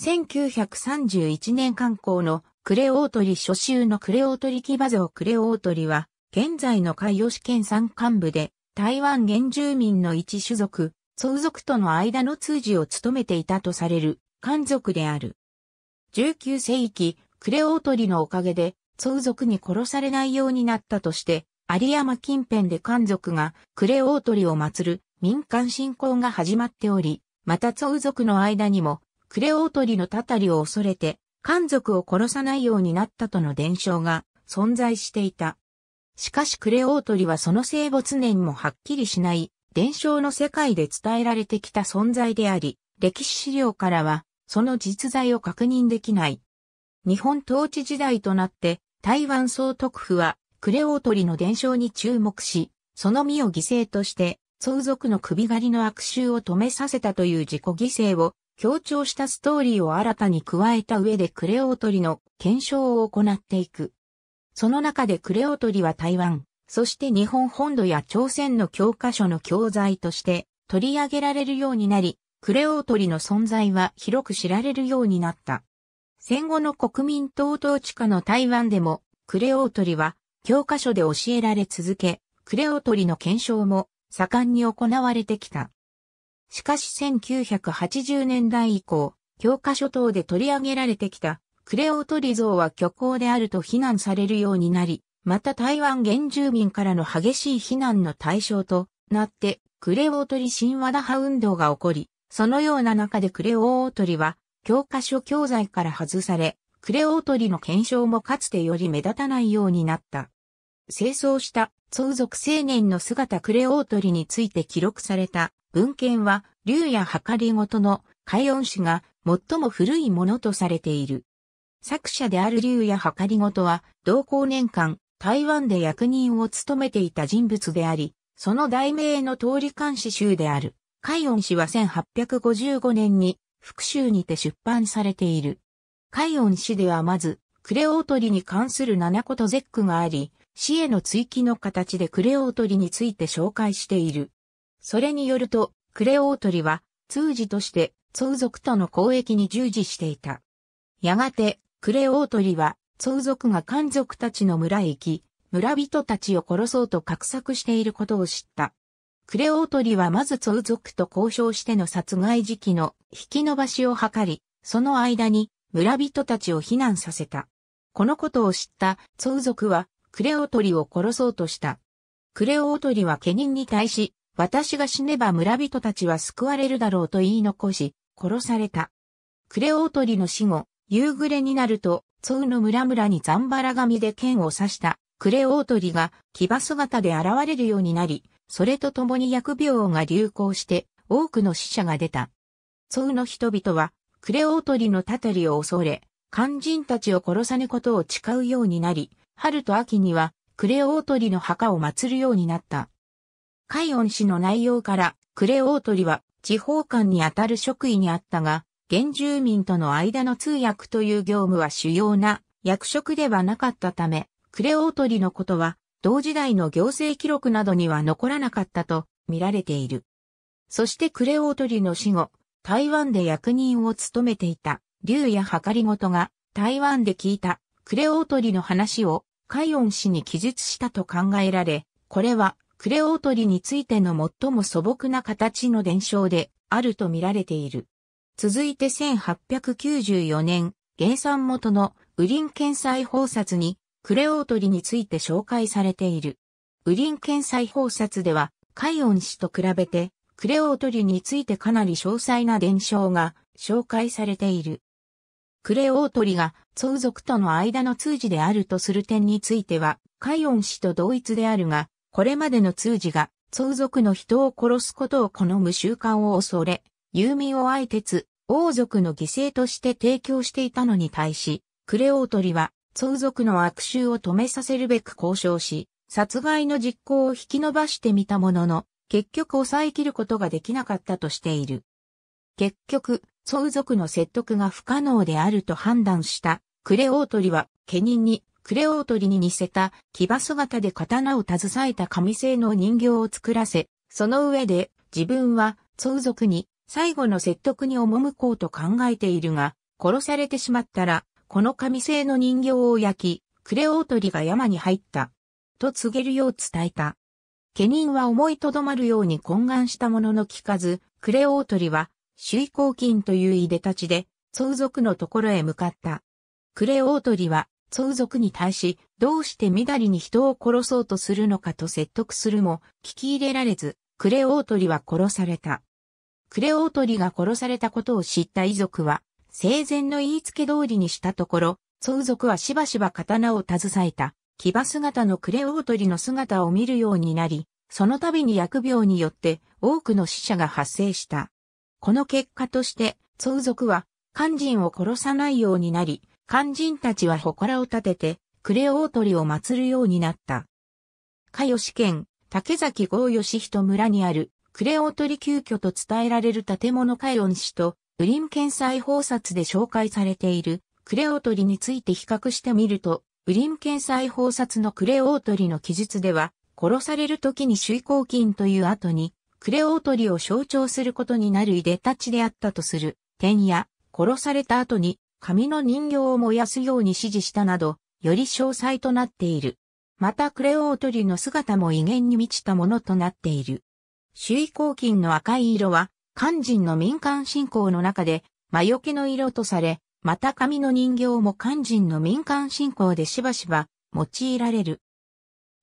1931年刊行のクレオートリ初集のクレオートリ騎馬像クレオートリは、現在の海洋試験山幹部で、台湾原住民の一種族、相族との間の通じを務めていたとされる、漢族である。19世紀、クレオートリのおかげで、相族に殺されないようになったとして、有山近辺で漢族がクレオートリを祀る民間信仰が始まっており、また相族の間にもクレオートリのたたりを恐れて、漢族を殺さないようになったとの伝承が存在していた。しかしクレオートリはその生没年もはっきりしない伝承の世界で伝えられてきた存在であり、歴史資料からはその実在を確認できない。日本統治時代となって台湾総督府はクレオートリの伝承に注目し、その身を犠牲として、相続の首狩りの悪臭を止めさせたという自己犠牲を強調したストーリーを新たに加えた上でクレオートリの検証を行っていく。その中でクレオートリは台湾、そして日本本土や朝鮮の教科書の教材として取り上げられるようになり、クレオートリの存在は広く知られるようになった。戦後の国民党統治下の台湾でも、クレオートリは教科書で教えられ続け、クレオートリの検証も盛んに行われてきた。しかし1980年代以降、教科書等で取り上げられてきた、クレオトリ像は虚構であると非難されるようになり、また台湾原住民からの激しい非難の対象となって、クレオトリ神話打破運動が起こり、そのような中でクレオートリは、教科書教材から外され、クレオートリの検証もかつてより目立たないようになった。清掃した相続青年の姿クレオートリについて記録された文献は、竜や計りごとの海音詩が最も古いものとされている。作者である竜や計りごとは、同行年間、台湾で役人を務めていた人物であり、その題名の通り監視集である、海音氏は1855年に、復讐にて出版されている。海音詩ではまず、クレオートリに関する七言絶句があり、死への追記の形でクレオートリについて紹介している。それによると、クレオートリは、通事として、相族との交易に従事していた。やがて、クレオートリは、相族が漢族たちの村へ行き、村人たちを殺そうと画策していることを知った。クレオートリはまず相族と交渉しての殺害時期の引き延ばしを図り、その間に村人たちを避難させた。このことを知った相族はクレオトリを殺そうとした。クレオトリは家人に対し、私が死ねば村人たちは救われるだろうと言い残し、殺された。クレオトリの死後、夕暮れになると、ツウの村々にザンバラ神で剣を刺した、クレオトリが騎馬姿で現れるようになり、それと共に薬病が流行して、多くの死者が出た。ツウの人々は、クレオトリのたたりを恐れ、肝心たちを殺さぬことを誓うようになり、春と秋には、クレオートリの墓を祀るようになった。海音氏の内容から、クレオートリは地方官にあたる職位にあったが、原住民との間の通訳という業務は主要な役職ではなかったため、クレオートリのことは、同時代の行政記録などには残らなかったと見られている。そしてクレオートリの死後、台湾で役人を務めていた、竜や計りごとが台湾で聞いたクレオートリの話をカイオン氏に記述したと考えられ、これはクレオートリについての最も素朴な形の伝承であると見られている。続いて1894年、原産元のウリン検査法札にクレオートリについて紹介されている。ウリン検査法札では、カイオン氏と比べて、クレオートリについてかなり詳細な伝承が紹介されている。クレオートリが、相続との間の通詞であるとする点については、カイオン氏と同一であるが、これまでの通詞が、相続の人を殺すことを好む習慣を恐れ、遊民を相手つ、王族の犠牲として提供していたのに対し、クレオートリは、相続の悪臭を止めさせるべく交渉し、殺害の実行を引き延ばしてみたものの、結局抑えきることができなかったとしている。結局、相続の説得が不可能であると判断したクレオートリは、家人にクレオートリに似せた騎馬姿で刀を携えた紙製の人形を作らせ、その上で自分は相続に最後の説得に赴こうと考えているが、殺されてしまったら、この紙製の人形を焼き、クレオートリが山に入った。と告げるよう伝えた。家人は思いとどまるように懇願したものの聞かず、クレオートリは首位公金といういでたちで、相続のところへ向かった。クレオートリは、相続に対し、どうしてみだりに人を殺そうとするのかと説得するも、聞き入れられず、クレオートリは殺された。クレオートリが殺されたことを知った遺族は、生前の言いつけ通りにしたところ、相続はしばしば刀を携えた、騎馬姿のクレオートリの姿を見るようになり、その度に薬病によって多くの死者が発生した。この結果として、相族は肝心を殺さないようになり、肝心たちは祠を建てて、クレオートリを祀るようになった。よし県、竹崎郷吉人村にある、クレオートリ旧居と伝えられる建物加音氏と、ウリン県再放札で紹介されている、クレオートリについて比較してみると、ウリン県再放札のクレオートリの記述では、殺される時に水行菌という後に、クレオートリを象徴することになるいでたちであったとする点や、殺された後に紙の人形を燃やすように指示したなど、より詳細となっている。またクレオートリの姿も威厳に満ちたものとなっている。周囲黄金の赤い色は、肝心の民間信仰の中で、魔除けの色とされ、また紙の人形も肝心の民間信仰でしばしば用いられる。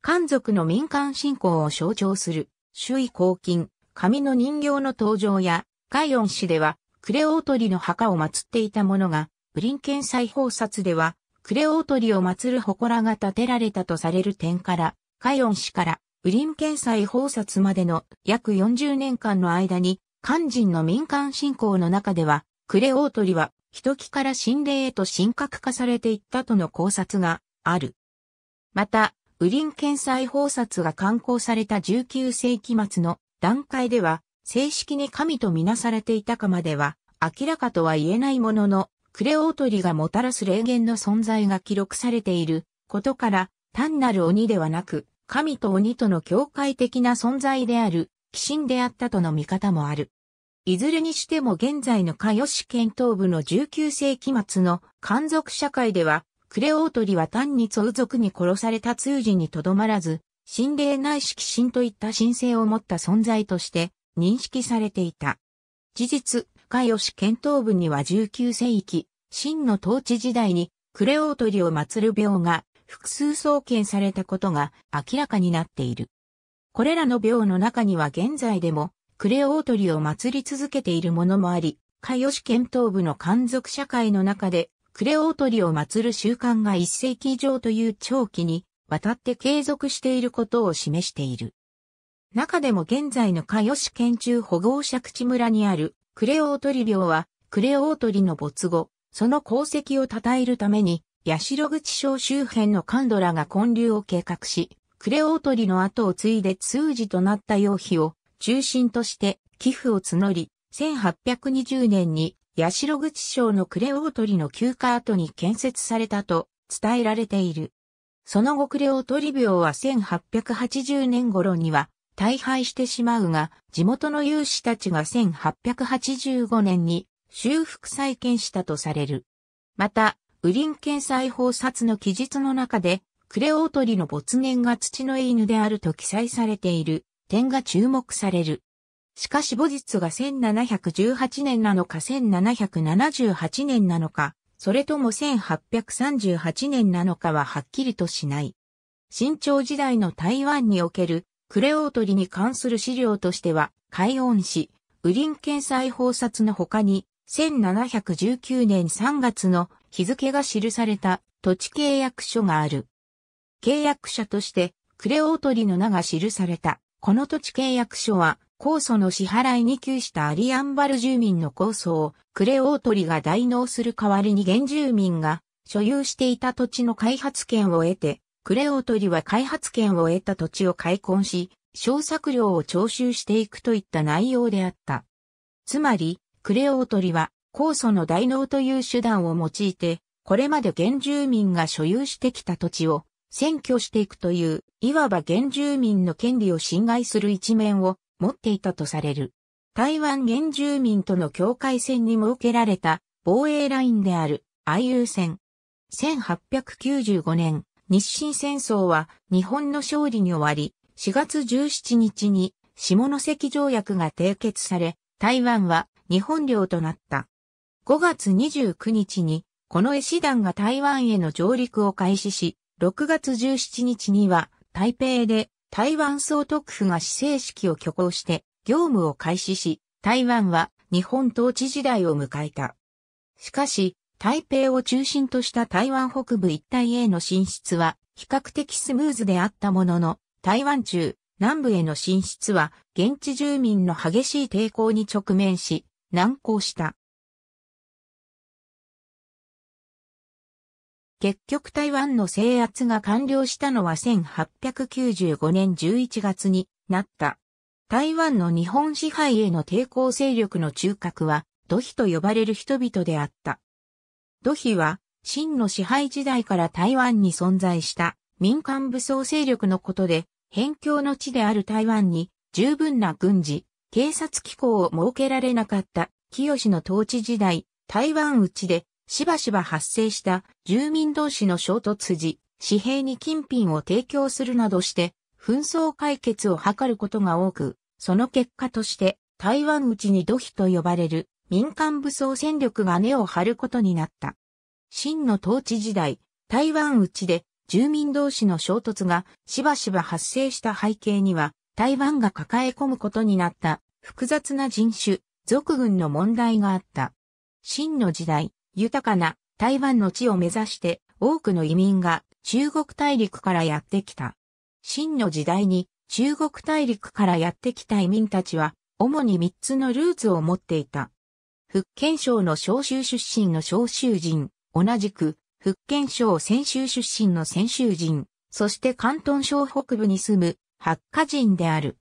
漢族の民間信仰を象徴する、周囲黄金、紙の人形の登場や、カイオン市では、クレオートリの墓を祀っていたものが、ブリンケン再宝札では、クレオートリを祀る祠が建てられたとされる点から、カイオン市からブリンケン再宝札までの約40年間の間に、肝心の民間信仰の中では、クレオートリは、人気から神霊へと神格化されていったとの考察がある。また、ウリンケン法宝札が刊行された19世紀末の段階では正式に神とみなされていたかまでは明らかとは言えないものの、クレオートリがもたらす霊言の存在が記録されていることから、単なる鬼ではなく、神と鬼との境界的な存在である、鬼神であったとの見方もある。いずれにしても現在の加吉県東部の19世紀末の漢族社会では、クレオートリは単に相続に殺された通じにとどまらず、神霊内視鬼神といった神聖を持った存在として認識されていた。事実、ヨシ検討部には19世紀、真の統治時代にクレオートリを祀る病が複数創建されたことが明らかになっている。これらの病の中には現在でもクレオートリを祀り続けているものもあり、ヨシ検討部の漢族社会の中でクレオートリを祀る習慣が1世紀以上という長期に渡って継続していることを示している。中でも現在の加吉県中保護者地村にあるクレオートリ廟は、クレオートリの没後、その功績を称えるために、八代口省周辺のカンドラが建立を計画し、クレオートリの後を継いで通事となった用費を中心として寄付を募り、1820年に八代口省のクレオートリの休暇後に建設されたと伝えられている。その後クレオトリ病は1880年頃には大敗してしまうが、地元の有志たちが1885年に修復再建したとされる。また、ウリン検査法殺の記述の中で、クレオトリの没年が土の犬であると記載されている点が注目される。しかし後日が1718年なのか1778年なのか、それとも1838年なのかははっきりとしない。清朝時代の台湾におけるクレオートリに関する資料としては、海音市、リン検査法札の他に、1719年3月の日付が記された土地契約書がある。契約者として、クレオートリの名が記された、この土地契約書は、控訴の支払いに窮したアリアンバル住民の控訴をクレオートリが代納する代わりに原住民が所有していた土地の開発権を得て、クレオートリは開発権を得た土地を開墾し、小作料を徴収していくといった内容であった。つまり、クレオートリは、酵素の代納という手段を用いて、これまで原住民が所有してきた土地を占拠していくという、いわば原住民の権利を侵害する一面を持っていたとされる。台湾原住民との境界線に設けられた防衛ラインである愛友線。1895年、日清戦争は日本の勝利に終わり、4月17日に下関条約が締結され、台湾は日本領となった。5月29日に、この絵師団が台湾への上陸を開始し、6月17日には台北で台湾総督府が市政式を挙行して業務を開始し、台湾は日本統治時代を迎えた。しかし、台北を中心とした台湾北部一帯への進出は比較的スムーズであったものの、台湾中南部への進出は現地住民の激しい抵抗に直面し、難航した。結局台湾の制圧が完了したのは1895年11月になった。台湾の日本支配への抵抗勢力の中核は、土肥と呼ばれる人々であった。土肥は、清の支配時代から台湾に存在した民間武装勢力のことで、辺境の地である台湾に十分な軍事、警察機構を設けられなかった清の統治時代、台湾内でしばしば発生した住民同士の衝突時、紙幣に金品を提供するなどして、紛争解決を図ることが多く、その結果として台湾内に土肥と呼ばれる民間武装戦力が根を張ることになった。真の統治時代、台湾内で住民同士の衝突がしばしば発生した背景には、台湾が抱え込むことになった複雑な人種、族群の問題があった。真の時代、豊かな台湾の地を目指して多くの移民が中国大陸からやってきた。秦の時代に中国大陸からやってきた移民たちは主に三つのルーツを持っていた。福建省の召集出身の召集人、同じく福建省泉州出身の泉州人、そして関東省北部に住む八華人である。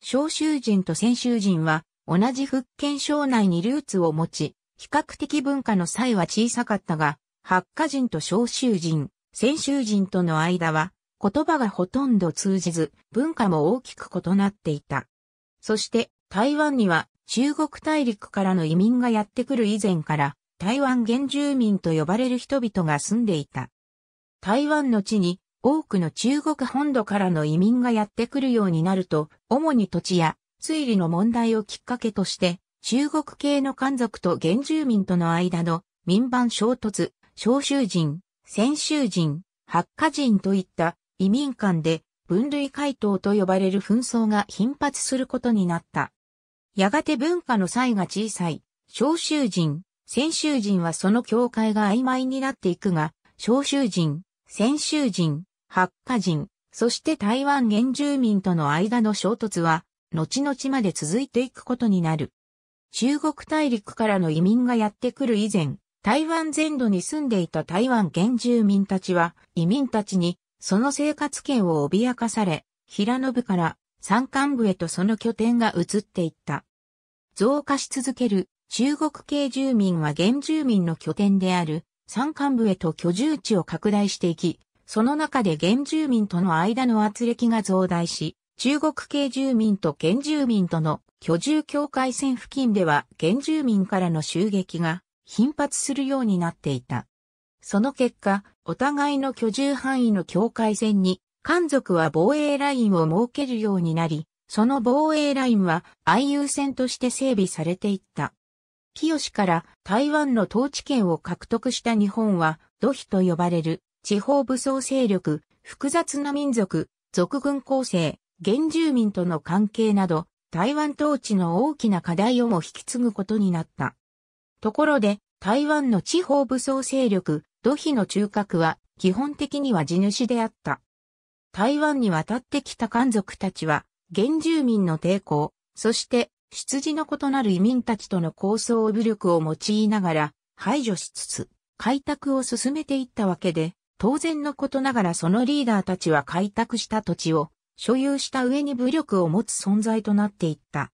召集人と泉州人は同じ福建省内にルーツを持ち、比較的文化の際は小さかったが、発火人と小衆人、先州人との間は、言葉がほとんど通じず、文化も大きく異なっていた。そして、台湾には、中国大陸からの移民がやってくる以前から、台湾原住民と呼ばれる人々が住んでいた。台湾の地に、多くの中国本土からの移民がやってくるようになると、主に土地や、推理の問題をきっかけとして、中国系の漢族と原住民との間の民番衝突、召集人、先州人、白火人といった移民間で分類回答と呼ばれる紛争が頻発することになった。やがて文化の差が小さい、召集人、先州人はその境界が曖昧になっていくが、召集人、先州人、白火人、そして台湾原住民との間の衝突は、後々まで続いていくことになる。中国大陸からの移民がやってくる以前、台湾全土に住んでいた台湾原住民たちは、移民たちに、その生活圏を脅かされ、平野部から山間部へとその拠点が移っていった。増加し続ける中国系住民は原住民の拠点である山間部へと居住地を拡大していき、その中で原住民との間の圧力が増大し、中国系住民と原住民との居住境界線付近では原住民からの襲撃が頻発するようになっていた。その結果、お互いの居住範囲の境界線に、漢族は防衛ラインを設けるようになり、その防衛ラインは愛優線として整備されていった。清から台湾の統治権を獲得した日本は、土肥と呼ばれる地方武装勢力、複雑な民族、族軍構成、原住民との関係など、台湾統治の大きな課題をも引き継ぐことになった。ところで、台湾の地方武装勢力、土肥の中核は、基本的には地主であった。台湾に渡ってきた漢族たちは、原住民の抵抗、そして出自の異なる移民たちとの抗争武力を用いながら排除しつつ、開拓を進めていったわけで、当然のことながらそのリーダーたちは開拓した土地を所有した上に武力を持つ存在となっていった。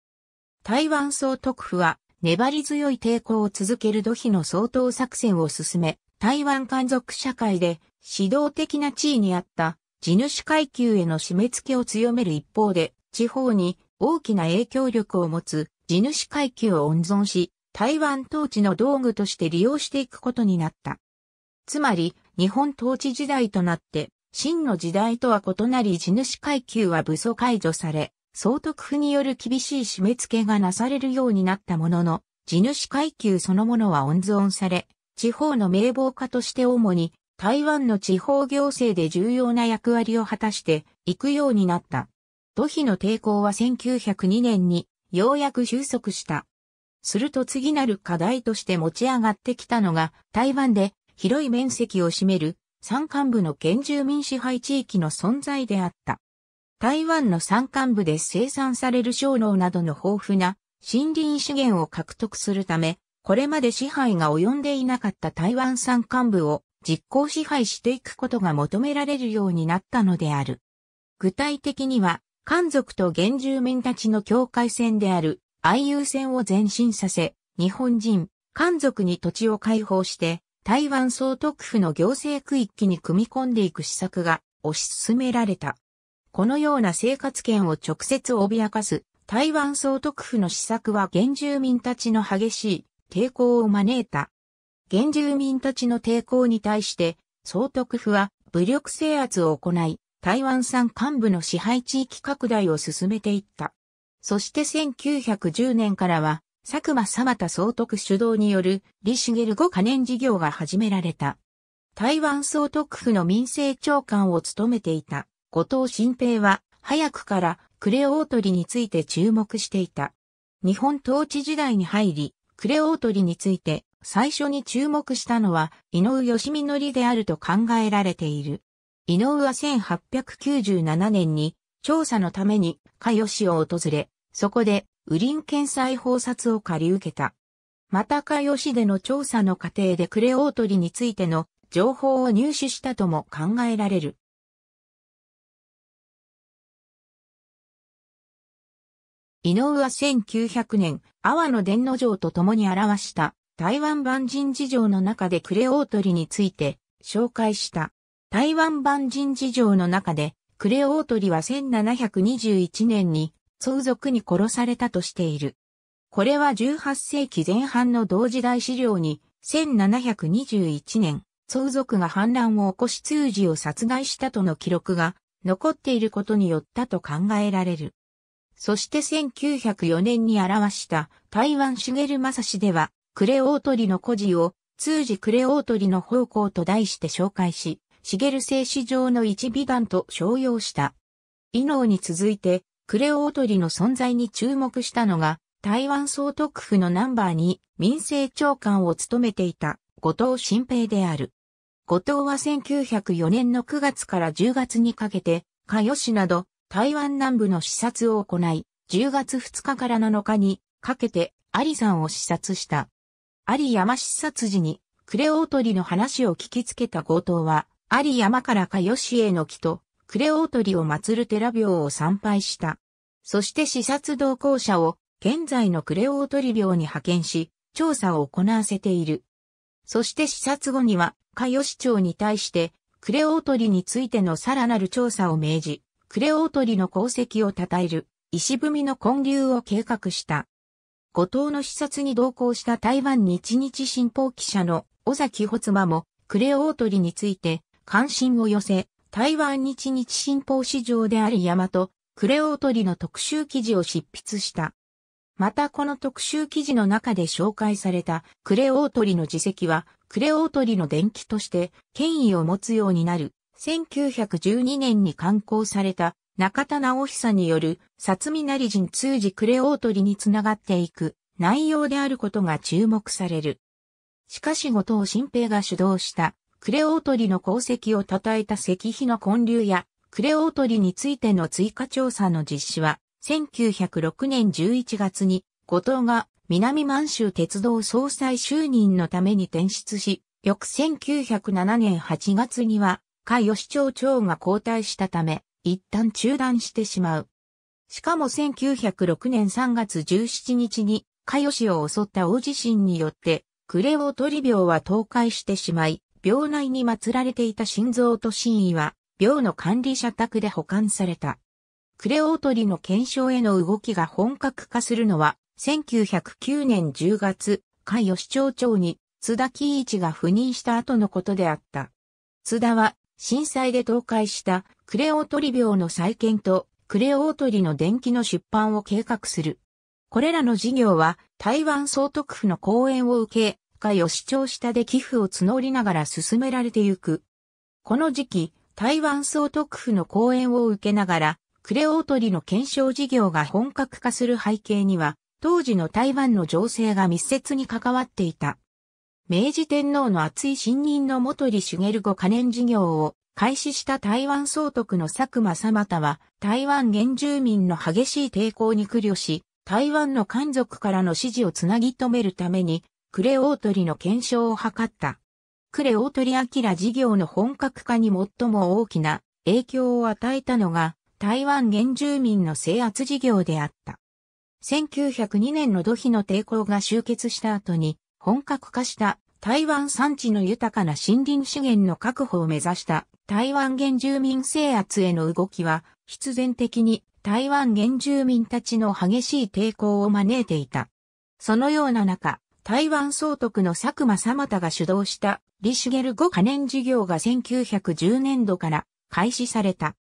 台湾総督府は粘り強い抵抗を続ける土肥の総統作戦を進め、台湾韓族社会で指導的な地位にあった地主階級への締め付けを強める一方で、地方に大きな影響力を持つ地主階級を温存し、台湾統治の道具として利用していくことになった。つまり、日本統治時代となって、真の時代とは異なり地主階級は武装解除され、総督府による厳しい締め付けがなされるようになったものの、地主階級そのものは温存され、地方の名簿家として主に台湾の地方行政で重要な役割を果たしていくようになった。土肥の抵抗は1902年にようやく収束した。すると次なる課題として持ち上がってきたのが台湾で広い面積を占める山間部の原住民支配地域の存在であった。台湾の山間部で生産される小農などの豊富な森林資源を獲得するため、これまで支配が及んでいなかった台湾山間部を実効支配していくことが求められるようになったのである。具体的には、漢族と原住民たちの境界線である愛遊線を前進させ、日本人、漢族に土地を解放して、台湾総督府の行政区域に組み込んでいく施策が推し進められた。このような生活圏を直接脅かす台湾総督府の施策は原住民たちの激しい抵抗を招いた。原住民たちの抵抗に対して総督府は武力制圧を行い、台湾産幹部の支配地域拡大を進めていった。そして1910年からは佐久間様田総督主導による李茂五可燃事業が始められた。台湾総督府の民政長官を務めていた後藤新平は早くからクレオートリについて注目していた。日本統治時代に入り、クレオートリについて最初に注目したのは井上義則であると考えられている。井上は1897年に調査のために加吉を訪れ、そこで雨林検査法察を借り受けた。またかしでの調査の過程でクレオートリについての情報を入手したとも考えられる。井上は1900年、阿波の伝の城と共に表した台湾万人事情の中でクレオートリについて紹介した。台湾万人事情の中でクレオートリは1721年に相続に殺されたとしている。これは18世紀前半の同時代資料に、1721年、相続が反乱を起こし通事を殺害したとの記録が残っていることによったと考えられる。そして1904年に表した台湾茂正氏では、クレオートリの孤児を通じクレオートリの方向と題して紹介し、茂製史上の一美談と称揚した。以能に続いて、クレオオトリの存在に注目したのが、台湾総督府のナンバーに民政長官を務めていた後藤新平である。後藤は1904年の9月から10月にかけて、加予市など台湾南部の視察を行い、10月2日から7日にかけてアリ山を視察した。アリ山視察時にクレオオトリの話を聞きつけた後藤は、アリ山から加予市への木とクレオートリを祀る寺廟を参拝した。そして視察同行者を現在のクレオートリ廟に派遣し、調査を行わせている。そして視察後には、加吉町に対して、クレオートリについてのさらなる調査を命じ、クレオートリの功績を称える、石踏みの混流を計画した。後藤の視察に同行した台湾日日新報記者の尾崎穂妻も、クレオートリについて関心を寄せ、台湾日日新報市場であり大和、クレオートリの特集記事を執筆した。またこの特集記事の中で紹介されたクレオートリの自責は、クレオートリの伝記として権威を持つようになる、1912年に刊行された中田直久による、薩美成人通じクレオートリにつながっていく内容であることが注目される。しかし後藤新平が主導したクレオートリの功績を称えた石碑の建立や、クレオートリについての追加調査の実施は、1906年11月に、後藤が南満州鉄道総裁就任のために転出し、翌1907年8月には、下吉町長が交代したため、一旦中断してしまう。しかも1906年3月17日に、下吉を襲った大地震によって、クレオトリ病は倒壊してしまい、病内に祀られていた心臓と真意は、病の管理者宅で保管された。クレオートリの検証への動きが本格化するのは、1909年10月、海吉町長に津田喜一が赴任した後のことであった。津田は、震災で倒壊したクレオートリ病の再建とクレオートリの電気の出版を計画する。これらの事業は台湾総督府の講演を受け、会を主張したで寄付を募りながら進められてゆく。この時期、台湾総督府の講演を受けながら、クレオートリの検証事業が本格化する背景には、当時の台湾の情勢が密接に関わっていた。明治天皇の厚い信任の元利茂五可燃事業を開始した台湾総督の佐久間様田は台湾原住民の激しい抵抗に苦慮し、台湾の漢族からの支持をつなぎ止めるためにクレオートリの検証を図った。クレオートリアキラ事業の本格化に最も大きな影響を与えたのが台湾原住民の制圧事業であった。1902年の土肥の抵抗が終結した後に本格化した台湾産地の豊かな森林資源の確保を目指した台湾原住民制圧への動きは必然的に台湾原住民たちの激しい抵抗を招いていた。そのような中、台湾総督の佐久間様田が主導したリシュゲル5可燃事業が1910年度から開始された。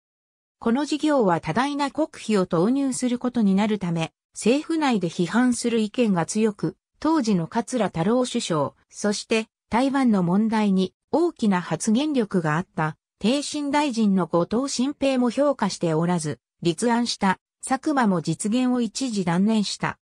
この事業は多大な国費を投入することになるため、政府内で批判する意見が強く、当時の桂太郎首相、そして台湾の問題に大きな発言力があった、定新大臣の後藤新平も評価しておらず、立案した佐久間も実現を一時断念した。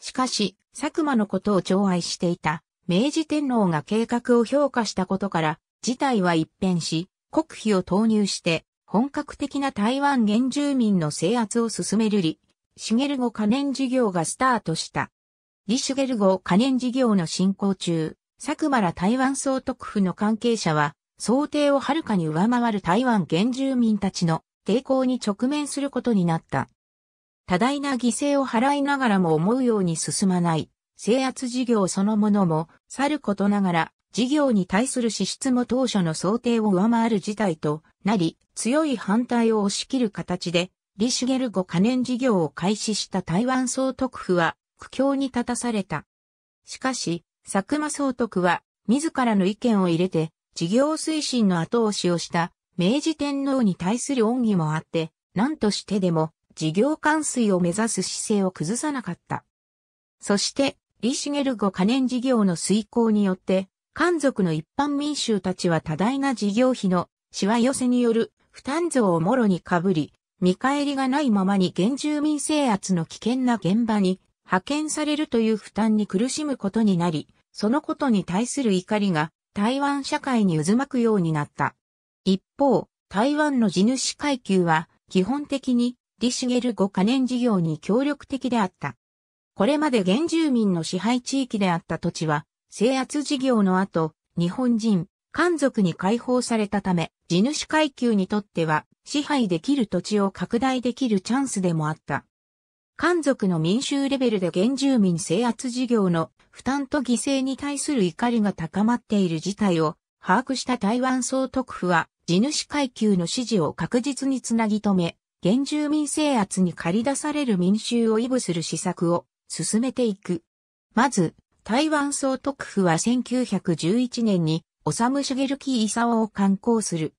しかし、佐久間のことを寵愛していた明治天皇が計画を評価したことから、事態は一変し、国費を投入して、本格的な台湾原住民の制圧を進めるり、シュゲルゴ可燃事業がスタートした。リシュゲルゴ可燃事業の進行中、佐久間ら台湾総督府の関係者は、想定をはるかに上回る台湾原住民たちの抵抗に直面することになった。多大な犠牲を払いながらも思うように進まない、制圧事業そのものも、去ることながら、事業に対する支出も当初の想定を上回る事態となり、強い反対を押し切る形で、ュゲル5可燃事業を開始した台湾総督府は、苦境に立たされた。しかし、佐久間総督は、自らの意見を入れて、事業推進の後押しをした、明治天皇に対する恩義もあって、何としてでも、事業完遂を目指す姿勢を崩さなかった。そして、リシゲルゴ。可燃事業の遂行によって、漢族の一般民衆たちは多大な事業費のしわ寄せによる負担増をもろにかぶり、見返りがないままに原住民制圧の危険な現場に派遣されるという負担に苦しむことになり、そのことに対する怒りが台湾社会に渦巻くようになった。一方、台湾の地主階級は基本的にシゲル五可燃事業に協力的であった。これまで原住民の支配地域であった土地は、制圧事業の後、日本人、漢族に解放されたため、地主階級にとっては、支配できる土地を拡大できるチャンスでもあった。漢族の民衆レベルで原住民制圧事業の負担と犠牲に対する怒りが高まっている事態を把握した台湾総督府は地主階級の支持を確実につなぎ止め、原住民制圧に駆り出される民衆を威舞する施策を進めていく。まず、台湾総督府は1911年に、オサムシゲルキー・イサオを刊行する。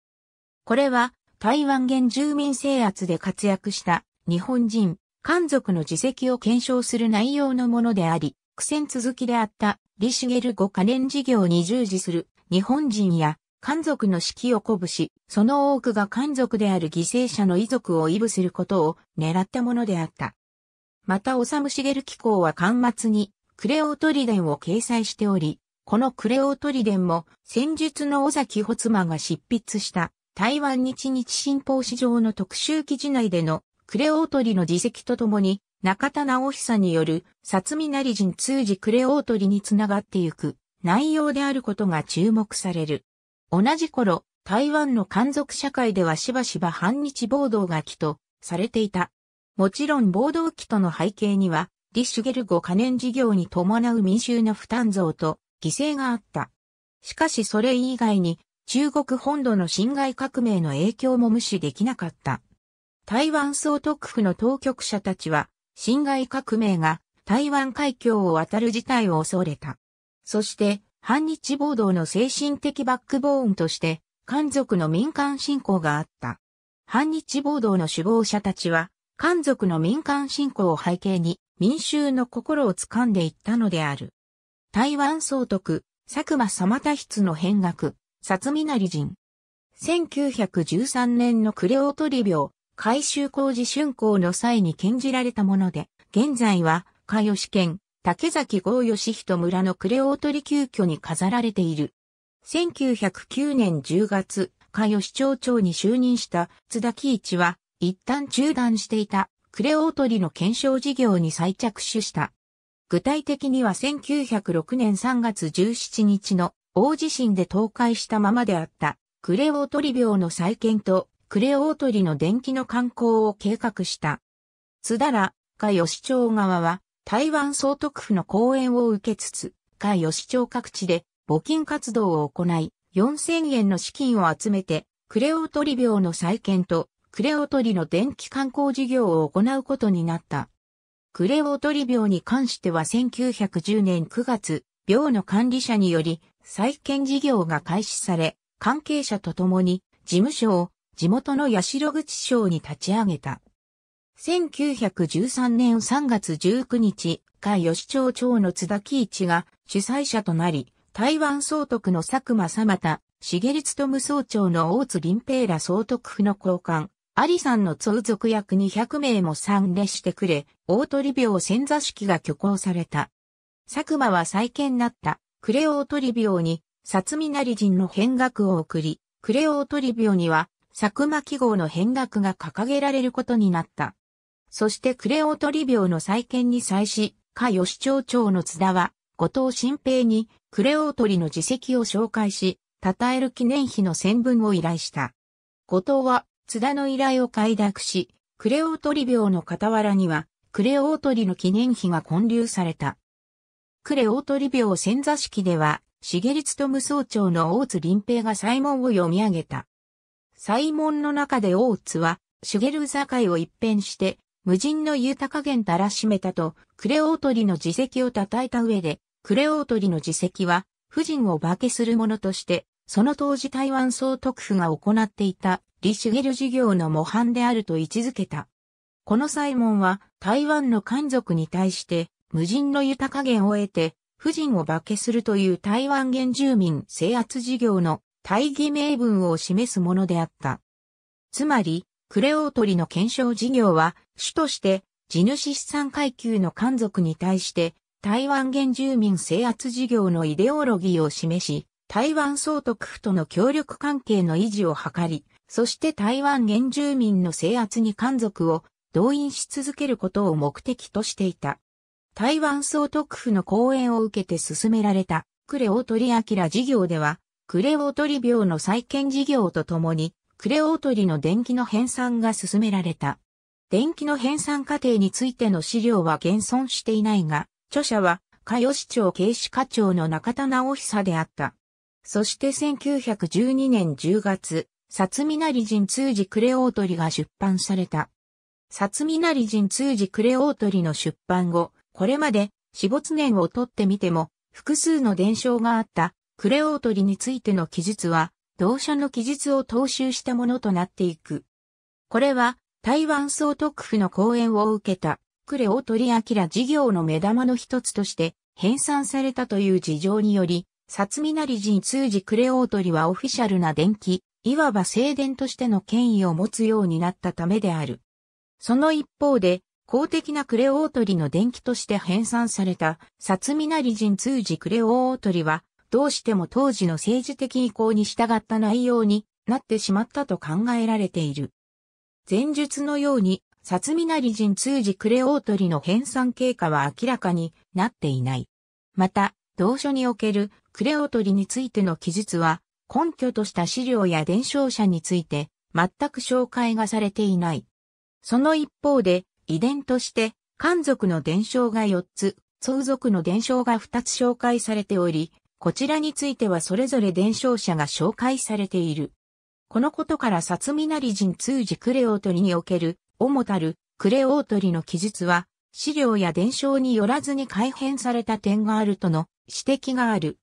これは、台湾原住民制圧で活躍した日本人、漢族の自責を検証する内容のものであり、苦戦続きであった、リシュゲル5カ事業に従事する日本人や漢族の指揮を鼓舞し、その多くが漢族である犠牲者の遺族を威舞することを狙ったものであった。また、治茂機構は巻末に、クレオトリデンを掲載しており、このクレオトリデンも、戦術の尾崎ツマが執筆した、台湾日日新報紙上の特集記事内での、クレオトリの自責とともに、中田直久による、薩美成人通じクレオトリにつながってゆく、内容であることが注目される。同じ頃、台湾の漢族社会ではしばしば反日暴動が起とされていた。もちろん暴動起との背景には、シュゲル語可燃事業に伴う民衆の負担増と犠牲があった。しかしそれ以外に、中国本土の侵害革命の影響も無視できなかった。台湾総督府の当局者たちは、侵害革命が台湾海峡を渡る事態を恐れた。そして、反日暴動の精神的バックボーンとして、漢族の民間信仰があった。反日暴動の首謀者たちは、漢族の民間信仰を背景に民衆の心を掴んでいったのである。台湾総督、佐久間様田筆の変額、薩美成人。1913年のクレオトリ病、改修工事竣工の際に禁じられたもので、現在は、かよし県。竹崎豪義人村のクレオートリ旧居に飾られている。1909年10月、加吉町長に就任した津田喜一は、一旦中断していたクレオートリの検証事業に再着手した。具体的には1906年3月17日の大地震で倒壊したままであったクレオートリ病の再建とクレオートリの電気の観光を計画した。津田ら、加吉町側は台湾総督府の講演を受けつつ、海吉町各地で募金活動を行い、4000円の資金を集めて、クレオトリ病の再建と、クレオトリの電気観光事業を行うことになった。クレオトリ病に関しては1910年9月、病の管理者により、再建事業が開始され、関係者と共に、事務所を地元の八代口省に立ち上げた。1913年3月19日、海吉町長の津田喜一が主催者となり、台湾総督の佐久間様田、茂無総長の大津林平ら総督府の交換、アリさんの相続役200名も参列してくれ、大鳥病潜座式が挙行された。佐久間は再建なった、クレオートリ病に、薩美成人の変額を送り、クレオートリ病には、佐久間記号の変額が掲げられることになった。そしてクレオトリ病の再建に際し、下吉町長の津田は、後藤新平にクレオトリの自責を紹介し、称える記念碑の宣文を依頼した。後藤は津田の依頼を快諾し、クレオトリ病の傍らには、クレオトリの記念碑が建立された。クレオトリ病潜座式では、重立と無総長の大津林平が祭文を読み上げた。祭文の中で大津は、茂る境を一変して、無人の豊か源たらしめたと、クレオートリの自責を称えた上で、クレオートリの自責は、夫人を化けするものとして、その当時台湾総督府が行っていた、リシュゲル事業の模範であると位置づけた。このモンは、台湾の漢族に対して、無人の豊か源を得て、夫人を化けするという台湾原住民制圧事業の大義名分を示すものであった。つまり、クレオートリの検証事業は、主として、地主資産階級の漢族に対して、台湾原住民制圧事業のイデオロギーを示し、台湾総督府との協力関係の維持を図り、そして台湾原住民の制圧に漢族を動員し続けることを目的としていた。台湾総督府の講演を受けて進められたクレオトリアキラ事業では、クレオトリ病の再建事業とともに、クレオトリの電気の編纂が進められた。電気の編纂過程についての資料は現存していないが、著者は、加吉町警視課長の中田直久であった。そして1912年10月、薩美なり人通じクレオートリが出版された。薩美なり人通じクレオートリの出版後、これまで死没年をとってみても、複数の伝承があったクレオートリについての記述は、同社の記述を踏襲したものとなっていく。これは、台湾総督府の講演を受けた、クレオキラ事業の目玉の一つとして、編纂されたという事情により、薩美ナリ人通じクレオートリはオフィシャルな電気、いわば正電としての権威を持つようになったためである。その一方で、公的なクレオートリの伝記として編纂された、薩美ナリ人通じクレオートリは、どうしても当時の政治的意向に従った内容になってしまったと考えられている。前述のように、薩美なり人通じクレオートリの編纂経過は明らかになっていない。また、同書におけるクレオートリについての記述は、根拠とした資料や伝承者について、全く紹介がされていない。その一方で、遺伝として、漢族の伝承が4つ、宗族の伝承が2つ紹介されており、こちらについてはそれぞれ伝承者が紹介されている。このことから薩美なり人通じクレオートリにおける、主たる、クレオートリの記述は、資料や伝承によらずに改変された点があるとの指摘がある。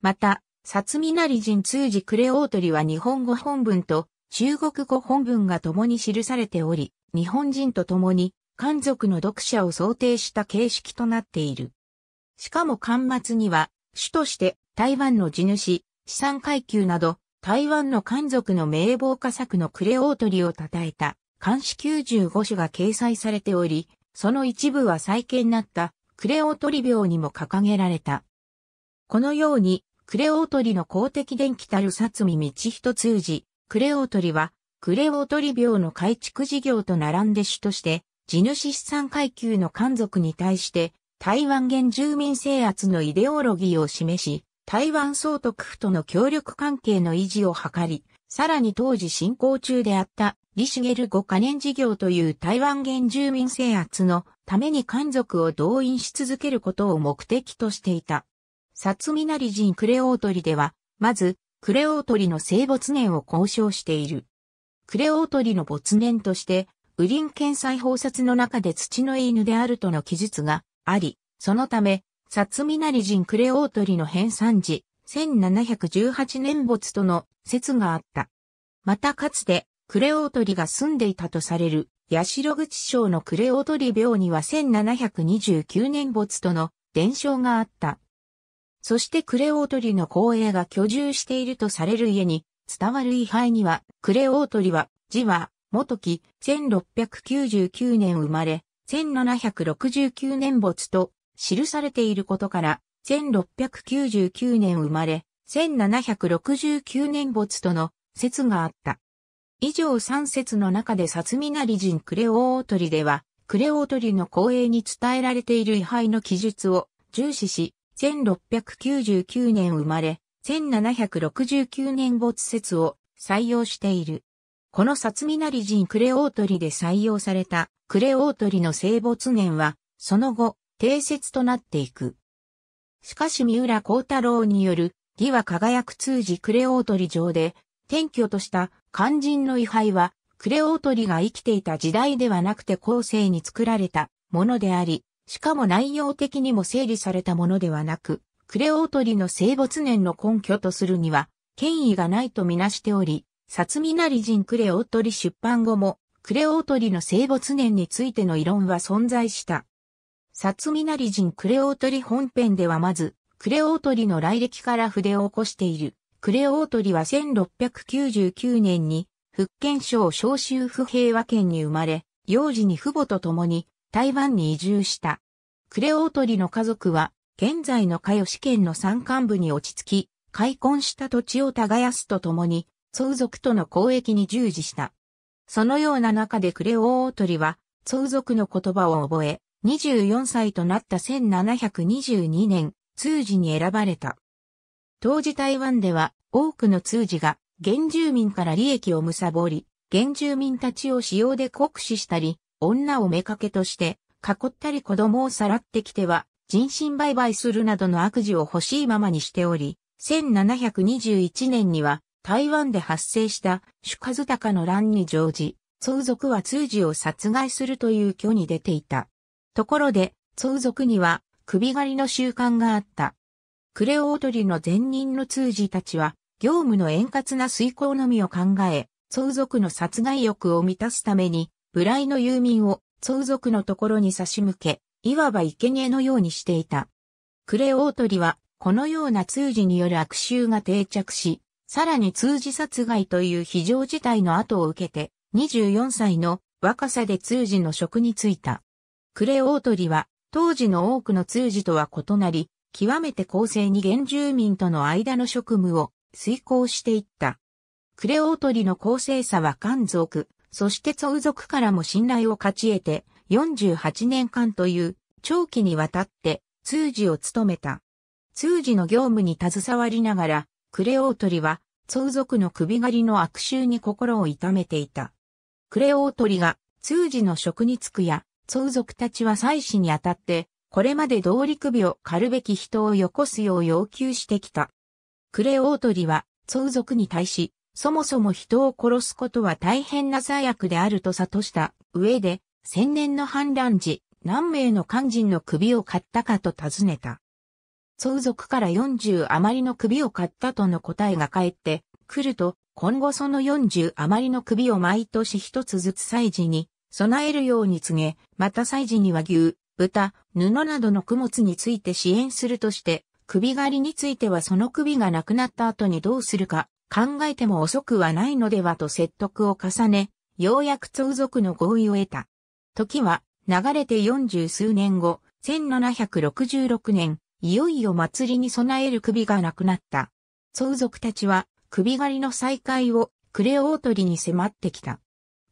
また、薩美なり人通じクレオートリは日本語本文と中国語本文が共に記されており、日本人と共に、漢族の読者を想定した形式となっている。しかも巻末には、主として台湾の地主、資産階級など、台湾の漢族の名簿家作のクレオートリを称えた漢詩95種が掲載されており、その一部は再建になったクレオートリ病にも掲げられた。このように、クレオートリの公的電気たる薩美道一通じ、クレオートリは、クレオートリ病の改築事業と並んで主として、地主資産階級の漢族に対して、台湾原住民制圧のイデオロギーを示し、台湾総督府との協力関係の維持を図り、さらに当時進行中であったゲ茂五可燃事業という台湾原住民制圧のために漢族を動員し続けることを目的としていた。薩美なり人クレオートリでは、まず、クレオートリの生没年を交渉している。クレオートリの没年として、ウリン県再法殺の中で土の犬であるとの記述があり、そのため、薩美成人クレオートリの編纂時、1718年没との説があった。またかつて、クレオートリが住んでいたとされる、八代口省のクレオートリ廟には1729年没との伝承があった。そしてクレオートリの公営が居住しているとされる家に伝わる位牌には、クレオートリは、字は、元木、1699年生まれ、1769年没と記されていることから、1699年生まれ、1769年没との説があった。以上3説の中で薩美成人クレオートリでは、クレオートリの公営に伝えられている位牌の記述を重視し、1699年生まれ、1769年没説を採用している。この薩美成人クレオートリで採用されたクレオートリの生没年は、その後、定説となっていく。しかし三浦光太郎による、義は輝く通じクレオートリ上で、転居とした肝心の位牌は、クレオートリが生きていた時代ではなくて後世に作られたものであり、しかも内容的にも整理されたものではなく、クレオートリの生没年の根拠とするには、権威がないとみなしており、薩摩なり人クレオートリ出版後も、クレオートリの生没年についての異論は存在した。ミナリ人クレオートリ本編ではまず、クレオートリの来歴から筆を起こしている。クレオートリは1699年に、福建省小州府平和県に生まれ、幼児に父母と共に台湾に移住した。クレオートリの家族は、現在の加吉県の山間部に落ち着き、開墾した土地を耕すとともに、相続との交易に従事した。そのような中でクレオートリは、相続の言葉を覚え、24歳となった1722年、通事に選ばれた。当時台湾では多くの通事が原住民から利益を貪り、原住民たちを使用で酷使したり、女を目かけとして囲ったり子供をさらってきては人身売買するなどの悪事を欲しいままにしており、1721年には台湾で発生した主数高の乱に乗じ、相続は通事を殺害するという虚に出ていた。ところで、曹族には首狩りの習慣があった。クレオートリの前任の通事たちは、業務の円滑な遂行のみを考え、相族の殺害欲を満たすために、ライの遊民を相族のところに差し向け、いわば生贄のようにしていた。クレオートリは、このような通事による悪臭が定着し、さらに通事殺害という非常事態の後を受けて、24歳の若さで通事の職に就いた。クレオートリは、当時の多くの通事とは異なり、極めて公正に原住民との間の職務を遂行していった。クレオートリの公正さは漢族、そしてゾウ族からも信頼を勝ち得て、48年間という長期にわたって通事を務めた。通事の業務に携わりながら、クレオートリは、ゾウ族の首狩りの悪臭に心を痛めていた。クレオートリが通事の職に就くや、宗族たちは祭祀にあたって、これまで道り首を狩るべき人をよこすよう要求してきた。クレオートリは、宗族に対し、そもそも人を殺すことは大変な罪悪であると悟した上で、千年の反乱時、何名の肝心の首を買ったかと尋ねた。相続から40余りの首を買ったとの答えが返ってくると、今後その40余りの首を毎年一つずつ祭事に備えるように告げ、また祭事には牛、豚、布などの供物について支援するとして、首狩りについてはその首がなくなった後にどうするか考えても遅くはないのではと説得を重ね、ようやく相続の合意を得た。時は流れて四十数年後、1766年、いよいよ祭りに備える首がなくなった。相続たちは首狩りの再開をクレオートリに迫ってきた。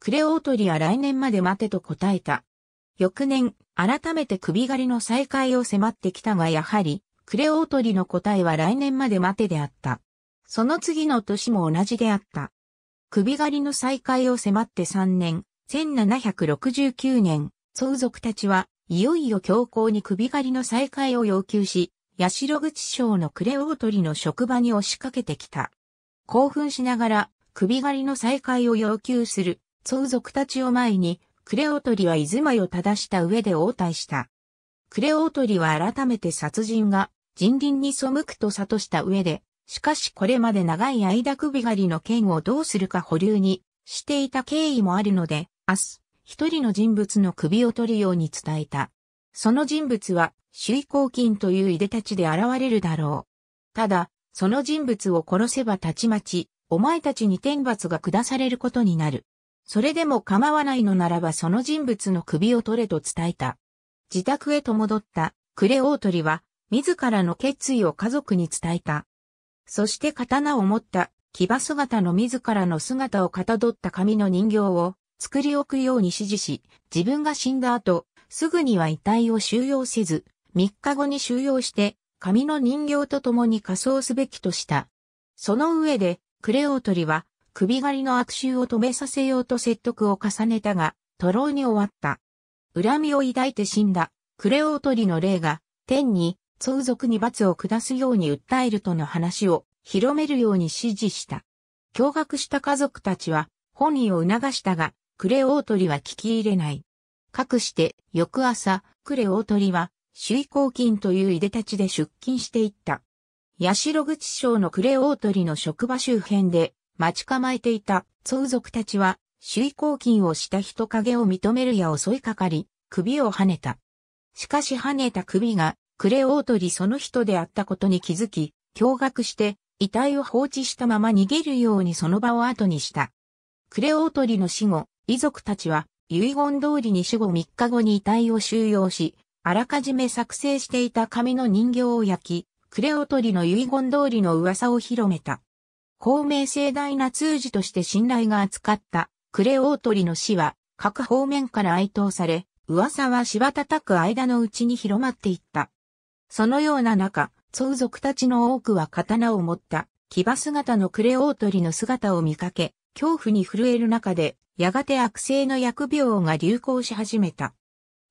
クレオートリア来年まで待てと答えた。翌年、改めて首狩りの再開を迫ってきたがやはり、クレオートリの答えは来年まで待てであった。その次の年も同じであった。首狩りの再開を迫って3年、1769年、相続たちはいよいよ強行に首狩りの再開を要求し、八代口省のクレオートリの職場に押しかけてきた。興奮しながら首狩りの再開を要求する相続たちを前に、クレオトリは出前を正した上で応対した。クレオトリは改めて殺人が人倫に背くと諭した上で、しかしこれまで長い間首狩りの剣をどうするか保留にしていた経緯もあるので、明日、一人の人物の首を取るように伝えた。その人物は、首位公金といういでたちで現れるだろう。ただ、その人物を殺せばたちまち、お前たちに天罰が下されることになる。それでも構わないのならばその人物の首を取れと伝えた。自宅へと戻ったクレオートリは、自らの決意を家族に伝えた。そして刀を持った騎馬姿の自らの姿をかたどった紙の人形を作り置くように指示し、自分が死んだ後、すぐには遺体を収容せず、3日後に収容して、紙の人形と共に仮装すべきとした。その上で、クレオートリは、首狩りの悪臭を止めさせようと説得を重ねたが、徒労に終わった。恨みを抱いて死んだ、クレオートリの霊が、天に、相続に罰を下すように訴えるとの話を広めるように指示した。驚愕した家族たちは、本意を促したが、クレオートリは聞き入れない。かくして、翌朝、クレオートリは、首位公金といういでたちで出勤していった。八代口省のクレオートリの職場周辺で、待ち構えていた、相族たちは、首位抗菌をした人影を認めるや襲いかかり、首を跳ねた。しかし跳ねた首が、クレオートリその人であったことに気づき、驚愕して、遺体を放置したまま逃げるようにその場を後にした。クレオートリの死後、遺族たちは、遺言通りに死後3日後に遺体を収容し、あらかじめ作成していた紙の人形を焼き、クレオトリの遺言通りの噂を広めた。公明盛大な通詞として信頼が厚かったクレオートリの死は各方面から哀悼され、噂はした叩く間のうちに広まっていった。そのような中、相族たちの多くは刀を持った騎馬姿のクレオートリの姿を見かけ、恐怖に震える中で、やがて悪性の疫病が流行し始めた。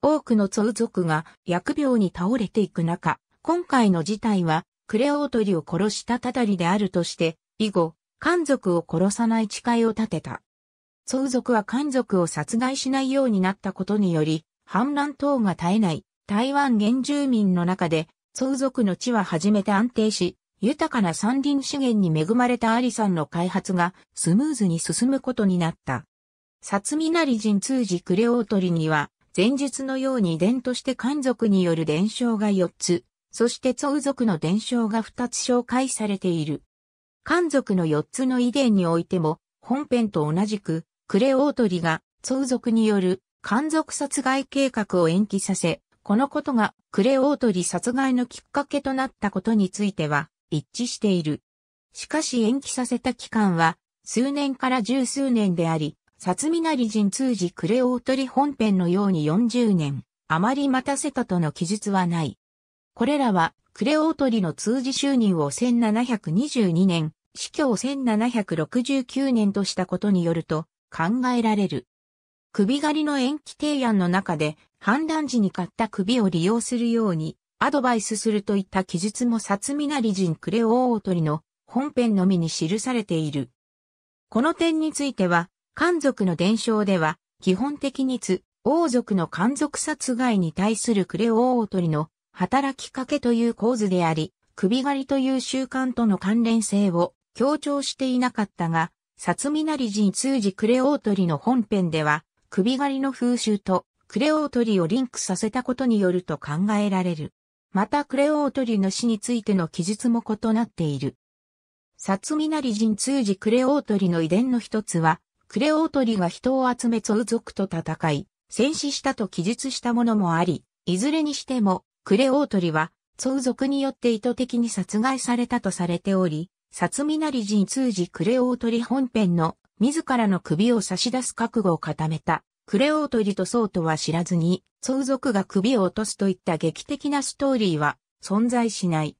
多くの相族が疫病に倒れていく中、今回の事態はクレオートリを殺したたたりであるとして、以後、漢族を殺さない誓いを立てた。宋族は漢族を殺害しないようになったことにより、反乱等が絶えない台湾原住民の中で、宋族の地は初めて安定し、豊かな山林資源に恵まれたアリさんの開発がスムーズに進むことになった。薩美なり人通じクレオートリには、前述のように伝として漢族による伝承が4つ、そして宋族の伝承が2つ紹介されている。漢族の4つの遺伝においても、本編と同じく、クレオートリが、相族による漢族殺害計画を延期させ、このことがクレオートリ殺害のきっかけとなったことについては一致している。しかし延期させた期間は数年から十数年であり、薩ミナリ人通じクレオートリ本編のように40年、あまり待たせたとの記述はない。これらはクレオートリの通じ就任を1722年、死去を1769年としたことによると考えられる。首狩りの延期提案の中で判断時に買った首を利用するようにアドバイスするといった記述も薩ミなり人クレオオートリの本編のみに記されている。この点については、漢族の伝承では、基本的につ、王族の漢族殺害に対するクレオオートリの働きかけという構図であり、首狩りという習慣との関連性を強調していなかったが、薩美なり人通じクレオートリの本編では、首狩りの風習とクレオートリをリンクさせたことによると考えられる。またクレオートリの死についての記述も異なっている。薩美なり人通じクレオートリの遺伝の一つは、クレオートリが人を集め相続族と戦い、戦死したと記述したものもあり、いずれにしても、クレオートリは、相続族によって意図的に殺害されたとされており、薩美な人通じクレオートリ本編の自らの首を差し出す覚悟を固めた。クレオートリとそうとは知らずに、相続が首を落とすといった劇的なストーリーは存在しない。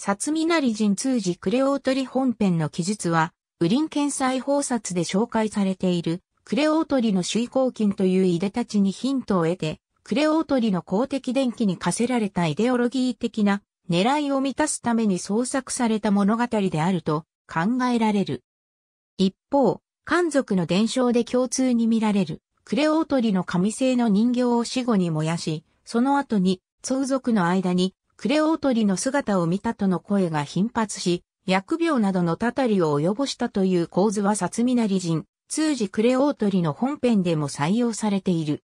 薩美な人通じクレオートリ本編の記述は、ウリン検裁法札で紹介されている、クレオートリの水行金といういでたちにヒントを得て、クレオートリの公的電気に課せられたイデオロギー的な狙いを満たすために創作された物語であると考えられる。一方、漢族の伝承で共通に見られる、クレオートリの神製の人形を死後に燃やし、その後に、宗族の間に、クレオートリの姿を見たとの声が頻発し、薬病などのたたりを及ぼしたという構図は薩美なり人、通じクレオートリの本編でも採用されている。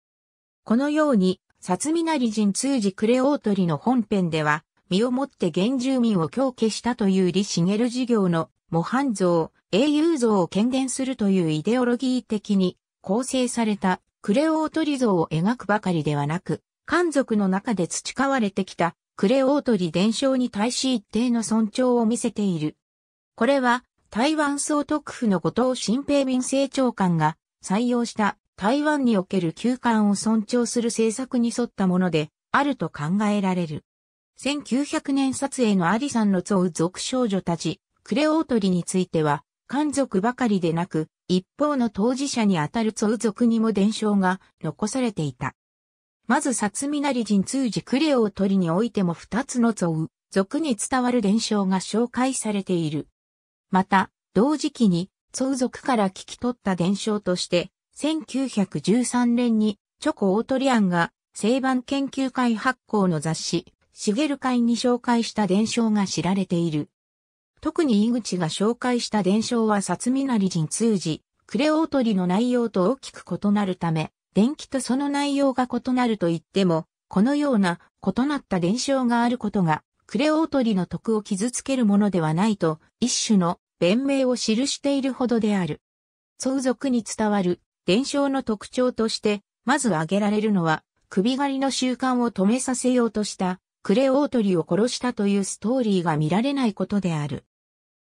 このように、薩美なり人通じクレオートリの本編では、身をもって原住民を強化したという李茂事業の模範像、英雄像を喧伝するというイデオロギー的に構成されたクレオートリ像を描くばかりではなく、漢族の中で培われてきたクレオートリ伝承に対し一定の尊重を見せている。これは台湾総督府の後藤新平民政長官が採用した台湾における休館を尊重する政策に沿ったものであると考えられる。1900年撮影のアリさんのゾウ族少女たち、クレオートリについては、漢族ばかりでなく、一方の当事者にあたるゾウ族にも伝承が残されていた。まずサツミナリ人通じクレオートリにおいても二つのゾウ族に伝わる伝承が紹介されている。また、同時期に、ゾウ族から聞き取った伝承として、1913年にチョコ・オートリアンが、成番研究会発行の雑誌、茂会に紹介した伝承が知られている。特に井口が紹介した伝承は薩なり人通じ、クレオートリの内容と大きく異なるため、伝記とその内容が異なると言っても、このような異なった伝承があることが、クレオートリの徳を傷つけるものではないと、一種の弁明を記しているほどである。相続に伝わる伝承の特徴として、まず挙げられるのは、首狩りの習慣を止めさせようとしたクレオートリを殺したというストーリーが見られないことである。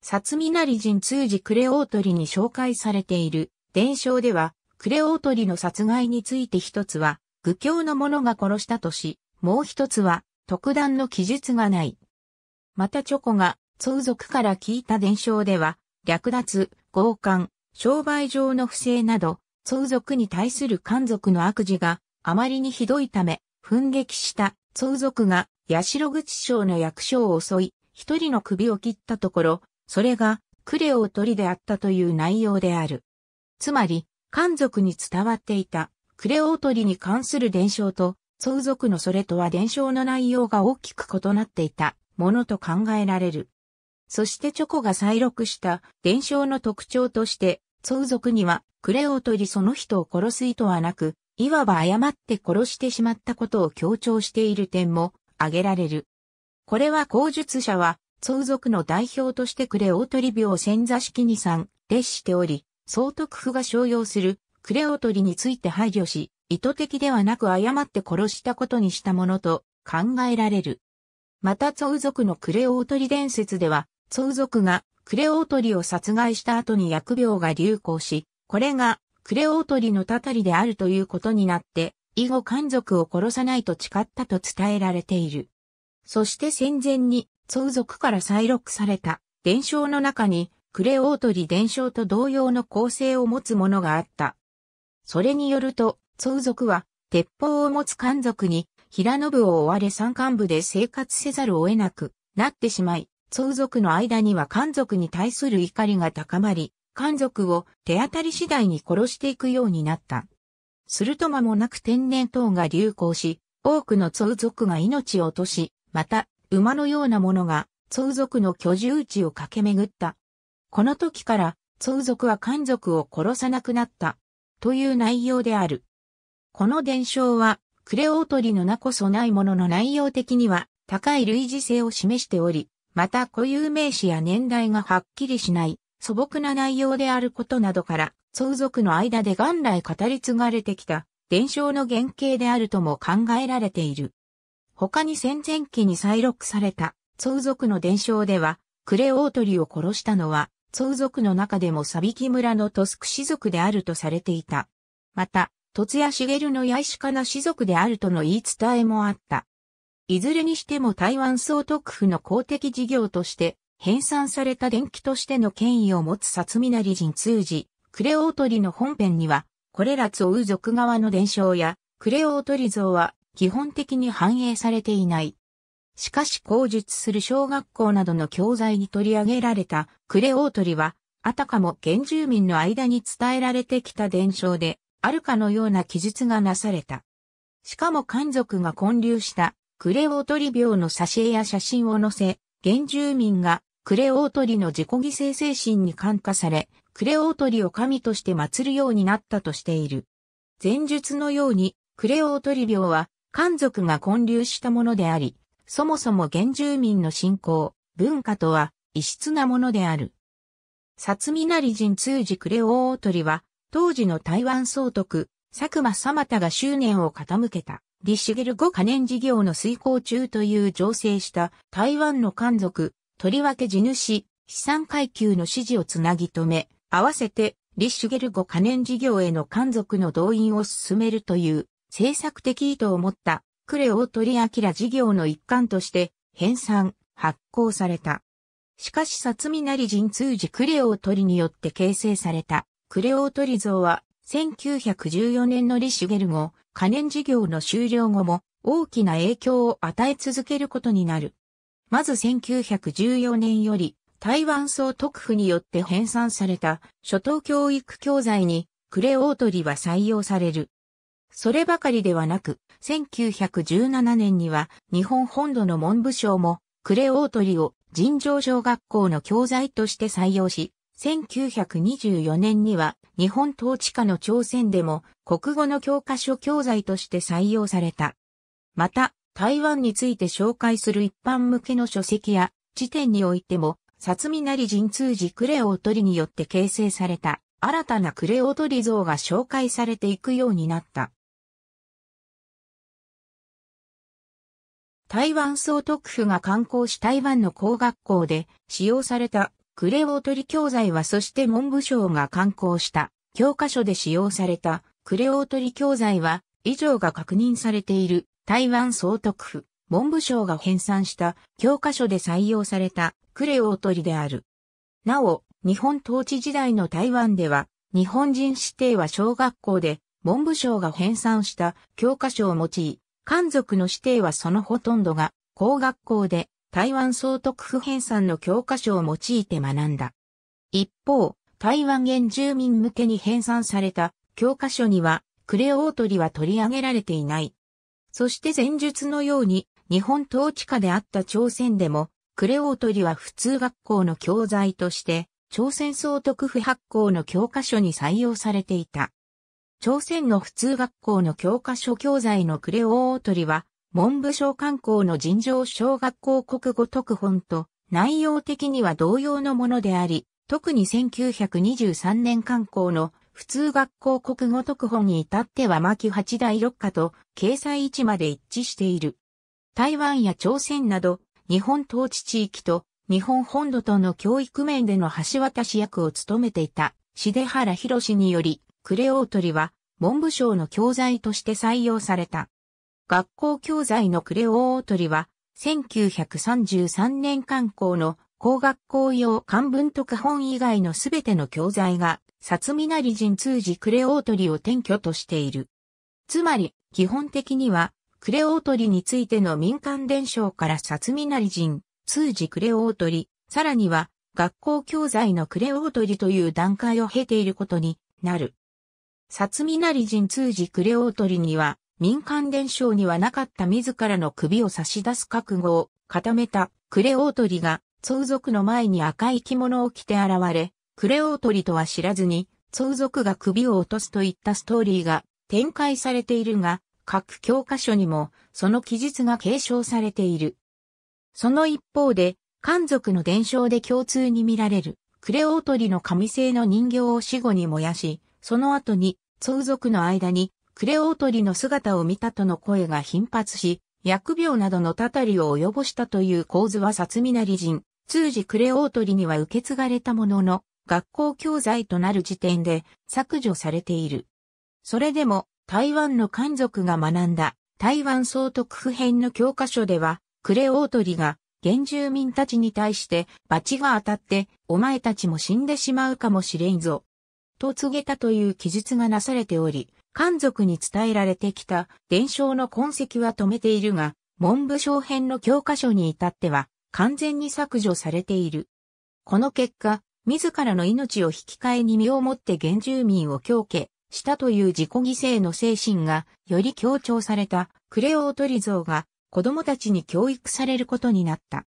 ツミなり人通じクレオートリに紹介されている伝承では、クレオートリの殺害について一つは、愚教の者が殺したとし、もう一つは、特段の記述がない。またチョコが、相続から聞いた伝承では、略奪、強姦、商売上の不正など、相続に対する漢族の悪事があまりにひどいため、奮撃した相続が八代口省の役所を襲い、一人の首を切ったところ、それが、クレオ取りであったという内容である。つまり、漢族に伝わっていた、クレオ取りに関する伝承と、相続のそれとは伝承の内容が大きく異なっていたものと考えられる。そしてチョコが再録した伝承の特徴として、相続にはクレオ取りその人を殺す意図はなく、いわば誤って殺してしまったことを強調している点も挙げられる。これは口述者は、相続の代表としてクレオトリ病潜座式に参列しており、総督府が商用するクレオトリについて配慮し、意図的ではなく誤って殺したことにしたものと考えられる。また、相族のクレオートリ伝説では、相族がクレオートリを殺害した後に薬病が流行し、これがクレオートリのたたりであるということになって、以後漢族を殺さないと誓ったと伝えられている。そして戦前に、曹族から再録された伝承の中に、クレオートリ伝承と同様の構成を持つものがあった。それによると、曹族は、鉄砲を持つ漢族に、平信を追われ山間部で生活せざるを得なくなってしまい、曹族の間には漢族に対する怒りが高まり、漢族を手当たり次第に殺していくようになった。すると間もなく天然痘が流行し、多くのゾ族が命を落とし、また、馬のようなものが、ゾ族の居住地を駆け巡った。この時から、ゾ族は漢族を殺さなくなった。という内容である。この伝承は、クレオートリの名こそないものの内容的には、高い類似性を示しており、また固有名詞や年代がはっきりしない素朴な内容であることなどから、相続の間で元来語り継がれてきた伝承の原型であるとも考えられている。他に戦前期に再録された相続の伝承では、クレオートリを殺したのは、相続の中でもサビキ村のトスク氏族であるとされていた。また、トツヤシゲルのヤイシカナ氏族であるとの言い伝えもあった。いずれにしても台湾総督府の公的事業として、編纂された伝記としての権威を持つ薩美なり人通じ、クレオートリの本編には、これらツオウ族側の伝承や、クレオートリ像は基本的に反映されていない。しかし口述する小学校などの教材に取り上げられたクレオートリは、あたかも原住民の間に伝えられてきた伝承で、あるかのような記述がなされた。しかも漢族が混流したクレオートリ病の挿絵や写真を載せ、原住民がクレオートリの自己犠牲精神に感化され、クレオートリを神として祀るようになったとしている。前述のように、クレオートリ病は、漢族が建立したものであり、そもそも原住民の信仰、文化とは、異質なものである。薩美成人通じクレオートリは、当時の台湾総督、佐久間様田が執念を傾けた、シゲル五可燃事業の遂行中という醸成した台湾の漢族、とりわけ地主、資産階級の支持をつなぎ止め、合わせて、リッシュゲルゴ可燃事業への関族の動員を進めるという政策的意図を持ったクレオートリアキラ事業の一環として編纂、発行された。しかし薩美なり人通じクレオートリによって形成されたクレオートリ像は1914年のリッシュゲルゴ可燃事業の終了後も大きな影響を与え続けることになる。まず1914年より台湾総督府によって編纂された初等教育教材にクレオートリは採用される。そればかりではなく、1917年には日本本土の文部省もクレオートリを尋常小学校の教材として採用し、1924年には日本統治下の朝鮮でも国語の教科書教材として採用された。また、台湾について紹介する一般向けの書籍や辞典においても薩美成神通寺クレオリによって形成された新たなクレオリ像が紹介されていくようになった。台湾総督府が刊行し台湾の工学校で使用されたクレオリ教材はそして文部省が刊行した教科書で使用されたクレオリ教材は以上が確認されている台湾総督府文部省が編纂した教科書で採用されたクレオートリである。なお、日本統治時代の台湾では、日本人指定は小学校で、文部省が編纂した教科書を用い、漢族の指定はそのほとんどが、高学校で台湾総督府編纂の教科書を用いて学んだ。一方、台湾原住民向けに編纂された教科書には、クレオートリは取り上げられていない。そして前述のように、日本統治下であった朝鮮でも、クレオートリは普通学校の教材として、朝鮮総督府発行の教科書に採用されていた。朝鮮の普通学校の教科書教材のクレオートリは、文部省官校の尋常小学校国語特本と、内容的には同様のものであり、特に1923年観光の普通学校国語特本に至っては巻八大六課と掲載位置まで一致している。台湾や朝鮮など、日本統治地域と日本本土との教育面での橋渡し役を務めていた、しデはラヒにより、クレオートリは文部省の教材として採用された。学校教材のクレオートリは、1933年刊行の高学校用漢文特本以外のすべての教材が、薩美なり人通じクレオートリを転居としている。つまり、基本的には、クレオートリについての民間伝承から札見なり人、通じクレオートリ、さらには学校教材のクレオートリという段階を経ていることになる。札見なり人通じクレオートリには民間伝承にはなかった自らの首を差し出す覚悟を固めたクレオートリが相続の前に赤い着物を着て現れ、クレオートリとは知らずに相続が首を落とすといったストーリーが展開されているが、各教科書にもその記述が継承されている。その一方で、漢族の伝承で共通に見られる、クレオートリの神製の人形を死後に燃やし、その後に、宗族の間に、クレオートリの姿を見たとの声が頻発し、疫病などのたたりを及ぼしたという構図は薩美なり人、通じクレオートリには受け継がれたものの、学校教材となる時点で削除されている。それでも、台湾の漢族が学んだ台湾総督府編の教科書では、クレオートリが原住民たちに対して罰が当たってお前たちも死んでしまうかもしれんぞ。と告げたという記述がなされており、漢族に伝えられてきた伝承の痕跡は止めているが、文部省編の教科書に至っては完全に削除されている。この結果、自らの命を引き換えに身をもって原住民を強化、したという自己犠牲の精神がより強調されたクレオートリ像が子供たちに教育されることになった。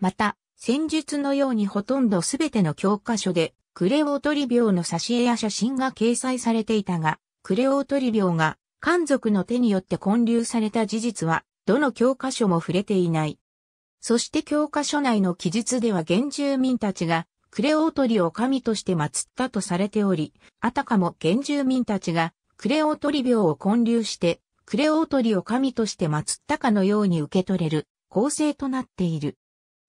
また、戦術のようにほとんどすべての教科書でクレオートリ病の挿絵や写真が掲載されていたが、クレオートリ病が漢族の手によって混流された事実はどの教科書も触れていない。そして教科書内の記述では原住民たちがクレオートリを神として祀ったとされており、あたかも原住民たちがクレオートリ病を建立して、クレオートリを神として祀ったかのように受け取れる構成となっている。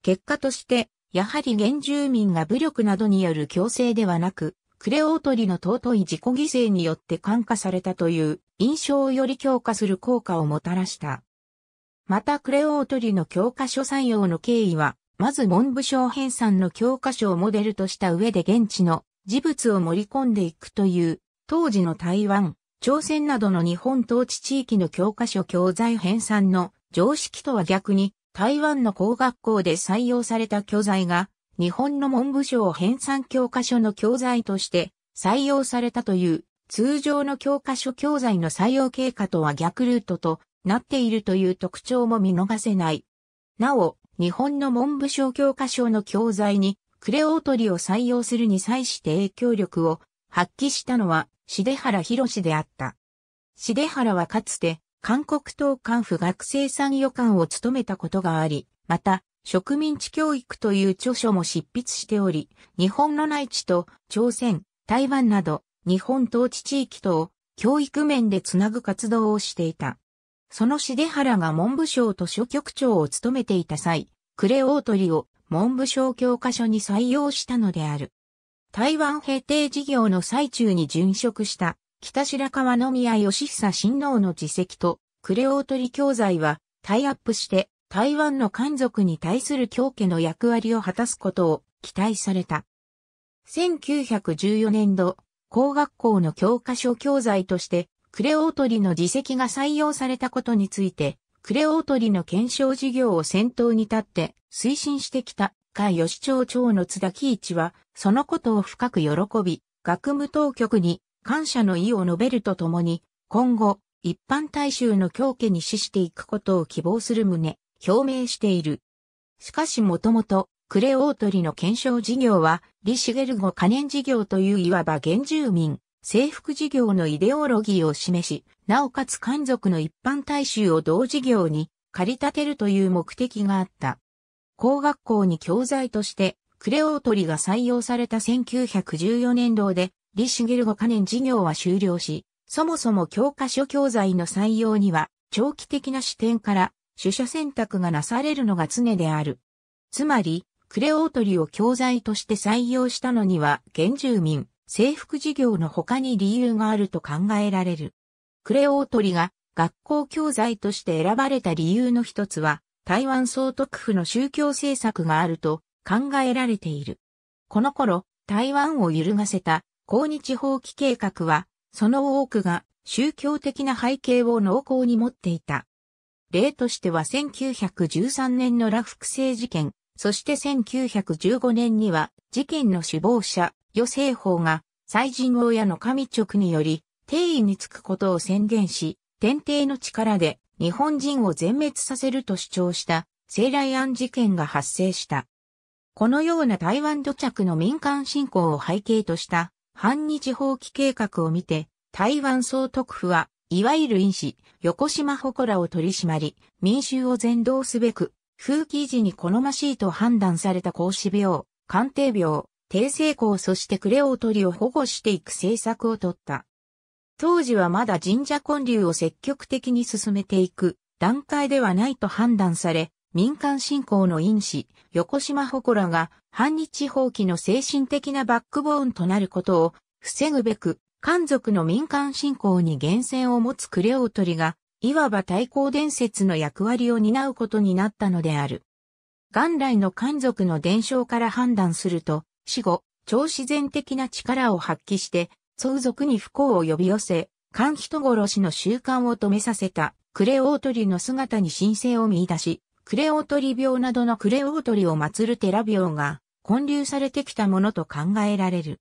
結果として、やはり原住民が武力などによる強制ではなく、クレオートリの尊い自己犠牲によって感化されたという印象をより強化する効果をもたらした。またクレオートリの教科書採用の経緯はまず文部省編纂の教科書をモデルとした上で現地の事物を盛り込んでいくという、当時の台湾、朝鮮などの日本統治地域の教科書教材編纂の常識とは逆に、台湾の工学校で採用された教材が、日本の文部省編纂教科書の教材として採用されたという、通常の教科書教材の採用経過とは逆ルートとなっているという特徴も見逃せない。なお、日本の文部省教科書の教材にクレオートリを採用するに際して影響力を発揮したのは、シデハラ博士であった。シデハラはかつて、韓国東韓府学生参与官を務めたことがあり、また、植民地教育という著書も執筆しており、日本の内地と朝鮮、台湾など、日本統治地域とを教育面でつなぐ活動をしていた。その重原が文部省図書局長を務めていた際、クレオートリを文部省教科書に採用したのである。台湾平定事業の最中に殉職した北白川宮義久親王の自責とクレオートリ教材はタイアップして台湾の漢族に対する教家の役割を果たすことを期待された。1914年度、工学校の教科書教材としてクレオートリの自責が採用されたことについて、クレオートリの検証事業を先頭に立って推進してきたか吉町長の津田喜一は、そのことを深く喜び、学務当局に感謝の意を述べるとともに、今後、一般大衆の強化に資していくことを希望する旨、表明している。しかしもともと、クレオートリの検証事業は、リシゲルゴ可燃事業といういわば原住民、征服事業のイデオロギーを示し、なおかつ漢族の一般大衆を同事業に駆り立てるという目的があった。工学校に教材として、クレオートリが採用された1914年度で、リシゲル5カ年事業は終了し、そもそも教科書教材の採用には、長期的な視点から、取捨選択がなされるのが常である。つまり、クレオートリを教材として採用したのには、原住民、制服事業の他に理由があると考えられる。クレオートリが学校教材として選ばれた理由の一つは、台湾総督府の宗教政策があると考えられている。この頃、台湾を揺るがせた抗日放棄計画は、その多くが宗教的な背景を濃厚に持っていた。例としては1913年の羅福生事件、そして1915年には事件の首謀者、与政法が、祭神王やの神直により、帝位につくことを宣言し、天帝の力で日本人を全滅させると主張した西来案事件が発生した。このような台湾土着の民間侵攻を背景とした反日放棄計画を見て、台湾総督府は、いわゆる因子、横島祠を取り締まり、民衆を全動すべく、風紀維持に好ましいと判断された孔子病、官邸病、低成功そしてクレオートリを保護していく政策をとった。当時はまだ神社建立を積極的に進めていく段階ではないと判断され、民間信仰の因子、横島祠が反日放棄の精神的なバックボーンとなることを防ぐべく、漢族の民間信仰に源泉を持つクレオートリが、いわば対抗伝説の役割を担うことになったのである。元来の漢族の伝承から判断すると、死後、超自然的な力を発揮して、相続に不幸を呼び寄せ、官人殺しの習慣を止めさせた、クレオートリの姿に神聖を見出し、クレオートリ病などのクレオートリを祀る寺病が混流されてきたものと考えられる。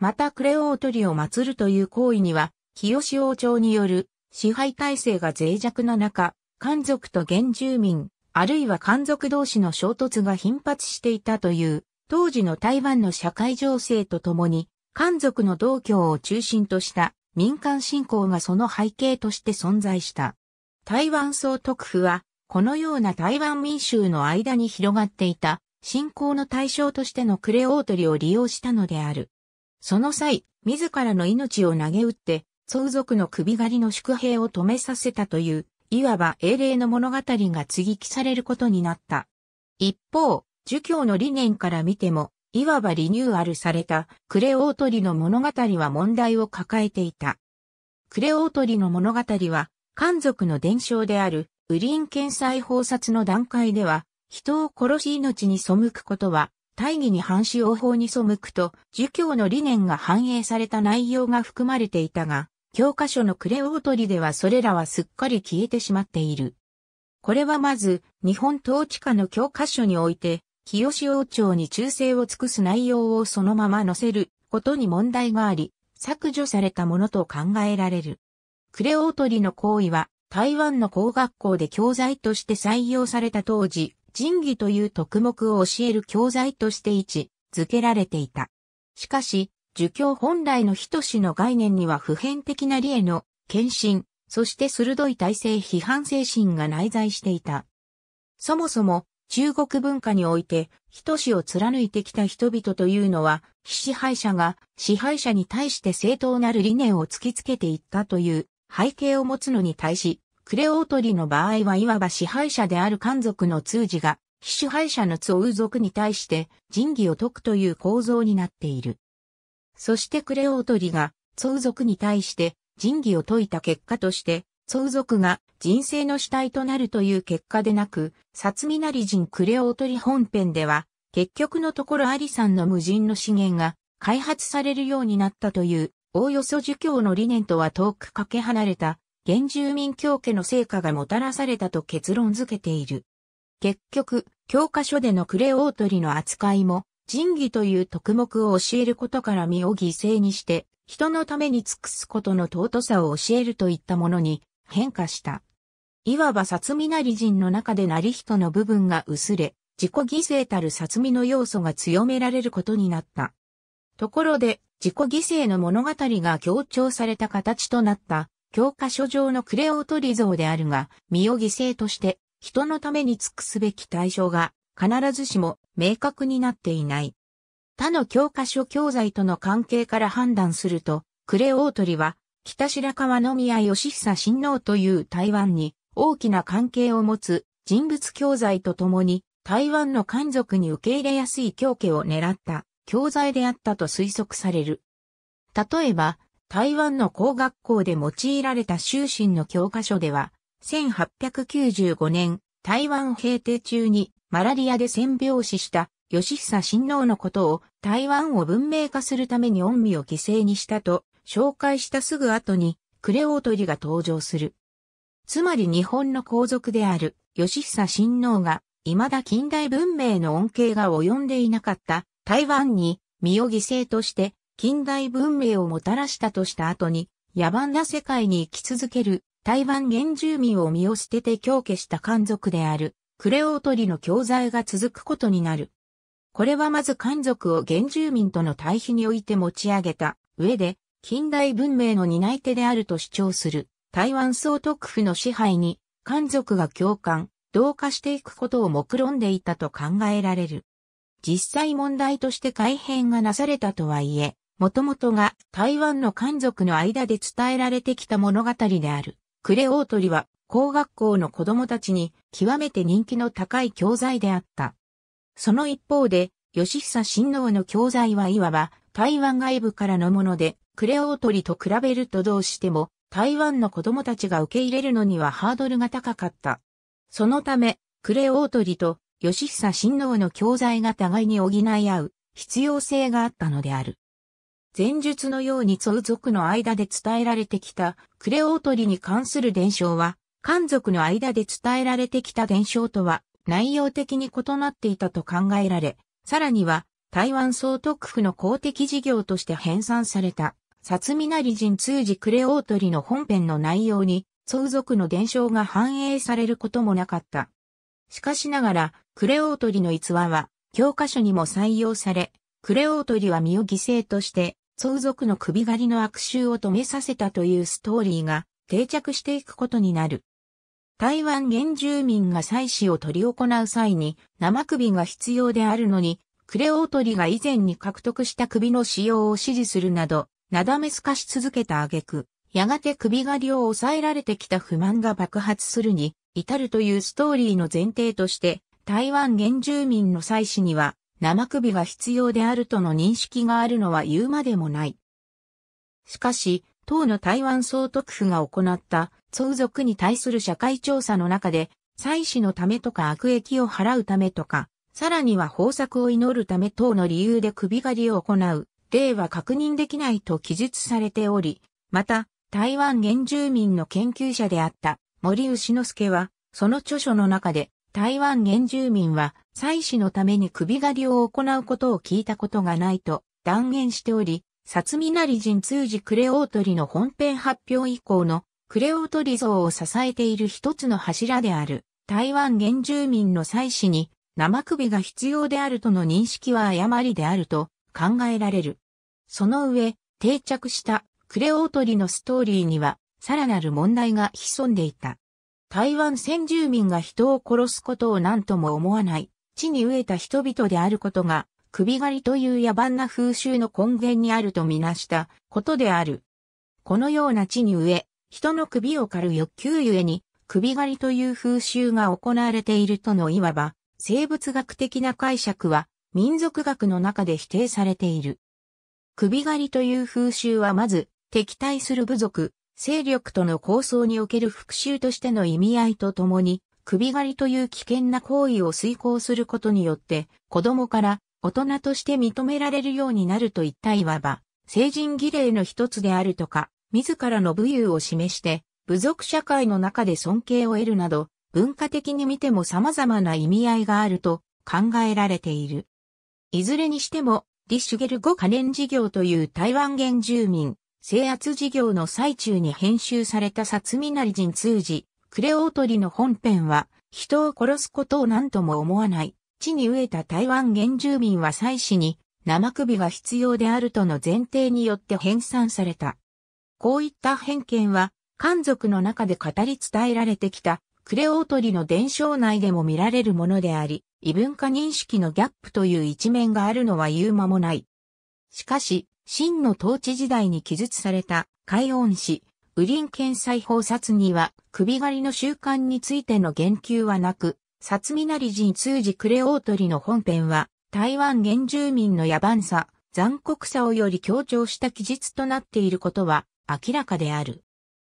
またクレオートリを祀るという行為には、清王朝による支配体制が脆弱な中、漢族と原住民、あるいは漢族同士の衝突が頻発していたという当時の台湾の社会情勢とともに、漢族の道教を中心とした民間信仰がその背景として存在した。台湾総督府は、このような台湾民衆の間に広がっていた信仰の対象としてのクレオートリを利用したのである。その際、自らの命を投げ打って、相族の首狩りの宿兵を止めさせたという、いわば英霊の物語が継ぎ木されることになった。一方、儒教の理念から見ても、いわばリニューアルされたクレオートリの物語は問題を抱えていた。クレオートリの物語は、漢族の伝承である、ウリン検裁法殺の段階では、人を殺し命に背くことは、大義に反し応法に背くと、儒教の理念が反映された内容が含まれていたが、教科書のクレオートリではそれらはすっかり消えてしまっている。これはまず、日本統治下の教科書において、日吉王朝に忠誠を尽くす内容をそのまま載せることに問題があり、削除されたものと考えられる。クレオートリの行為は、台湾の工学校で教材として採用された当時、仁義という特目を教える教材として位置づけられていた。しかし、儒教本来の人種の概念には普遍的な理への献身、そして鋭い体制批判精神が内在していた。そもそも、中国文化において、人志を貫いてきた人々というのは、非支配者が支配者に対して正当なる理念を突きつけていったという背景を持つのに対し、クレオートリの場合はいわば支配者である漢族の通詞が、非支配者の通族に対して仁義を解くという構造になっている。そしてクレオートリが、通族に対して仁義を解いた結果として、相続が人生の主体となるという結果でなく、薩美なり人クレオートリ本編では、結局のところアリさんの無人の資源が開発されるようになったという、おおよそ儒教の理念とは遠くかけ離れた、原住民教家の成果がもたらされたと結論づけている。結局、教科書でのクレオートリの扱いも、仁義という特目を教えることから身を犠牲にして、人のために尽くすことの尊さを教えるといったものに変化した。いわば薩摩なり人の中で成人の部分が薄れ、自己犠牲たる薩摩の要素が強められることになった。ところで、自己犠牲の物語が強調された形となった、教科書上のクレオートリ像であるが、身を犠牲として、人のために尽くすべき対象が、必ずしも明確になっていない。他の教科書教材との関係から判断すると、クレオートリは北白川宮義久親王という台湾に大きな関係を持つ人物教材とともに台湾の漢族に受け入れやすい教家を狙った教材であったと推測される。例えば、台湾の工学校で用いられた修身の教科書では、1895年、台湾平定中にマラリアで占病死した吉久親王のことを台湾を文明化するために恩義を犠牲にしたと紹介したすぐ後に、クレオートリが登場する。つまり日本の皇族である、吉久親王が、未だ近代文明の恩恵が及んでいなかった台湾に身を犠牲として近代文明をもたらしたとした後に野蛮な世界に生き続ける台湾原住民を身を捨てて狂気した漢族であるクレオートリの教材が続くことになる。これはまず漢族を原住民との対比において持ち上げた上で近代文明の担い手であると主張する台湾総督府の支配に漢族が共感、同化していくことを目論んでいたと考えられる。実際問題として改変がなされたとはいえ、もともとが台湾の漢族の間で伝えられてきた物語である。クレオートリは高学校の子供たちに極めて人気の高い教材であった。その一方で、吉久親王の教材はいわば台湾外部からのもので、クレオートリと比べるとどうしても台湾の子供たちが受け入れるのにはハードルが高かった。そのため、クレオートリと吉久親王の教材が互いに補い合う必要性があったのである。前述のように宗族の間で伝えられてきたクレオートリに関する伝承は、漢族の間で伝えられてきた伝承とは内容的に異なっていたと考えられ、さらには台湾総督府の公的事業として編纂された薩美成人通じクレオートリの本編の内容に、相続の伝承が反映されることもなかった。しかしながら、クレオートリの逸話は、教科書にも採用され、クレオートリは身を犠牲として、相続の首狩りの悪臭を止めさせたというストーリーが定着していくことになる。台湾原住民が祭祀を執り行う際に生首が必要であるのに、クレオートリが以前に獲得した首の使用を指示するなど、なだめすかし続けた挙句、やがて首狩りを抑えられてきた不満が爆発するに、至るというストーリーの前提として、台湾原住民の祭祀には、生首が必要であるとの認識があるのは言うまでもない。しかし、当の台湾総督府が行った、相族に対する社会調査の中で、祭祀のためとか悪役を払うためとか、さらには豊作を祈るため等の理由で首狩りを行う、例は確認できないと記述されており、また、台湾原住民の研究者であった森牛之助は、その著書の中で、台湾原住民は祭祀のために首狩りを行うことを聞いたことがないと断言しており、薩美なり人通じクレオートリの本編発表以降のクレオートリ像を支えている一つの柱である台湾原住民の祭祀に生首が必要であるとの認識は誤りであると考えられる。その上、定着したクレオートリのストーリーには、さらなる問題が潜んでいた。台湾先住民が人を殺すことを何とも思わない、地に飢えた人々であることが、首狩りという野蛮な風習の根源にあるとみなしたことである。このような地に飢え、人の首を狩る欲求ゆえに、首狩りという風習が行われているとのいわば、生物学的な解釈は、民族学の中で否定されている。首狩りという風習はまず、敵対する部族、勢力との抗争における復讐としての意味合いとともに、首狩りという危険な行為を遂行することによって、子供から大人として認められるようになるといったいわば、成人儀礼の一つであるとか、自らの武勇を示して、部族社会の中で尊敬を得るなど、文化的に見ても様々な意味合いがあると考えられている。いずれにしても、ディシュゲル語可燃事業という台湾原住民、制圧事業の最中に編集された殺見なり人通じ、クレオートリの本編は、人を殺すことを何とも思わない。地に飢えた台湾原住民は祭祀に生首が必要であるとの前提によって編纂された。こういった偏見は、漢族の中で語り伝えられてきた、クレオートリの伝承内でも見られるものであり、異文化認識のギャップという一面があるのは言う間もない。しかし、真の統治時代に記述された、海恩氏、ウリン県再法殺には、首狩りの習慣についての言及はなく、殺みなり人通じクレオートリの本編は、台湾原住民の野蛮さ、残酷さをより強調した記述となっていることは明らかである。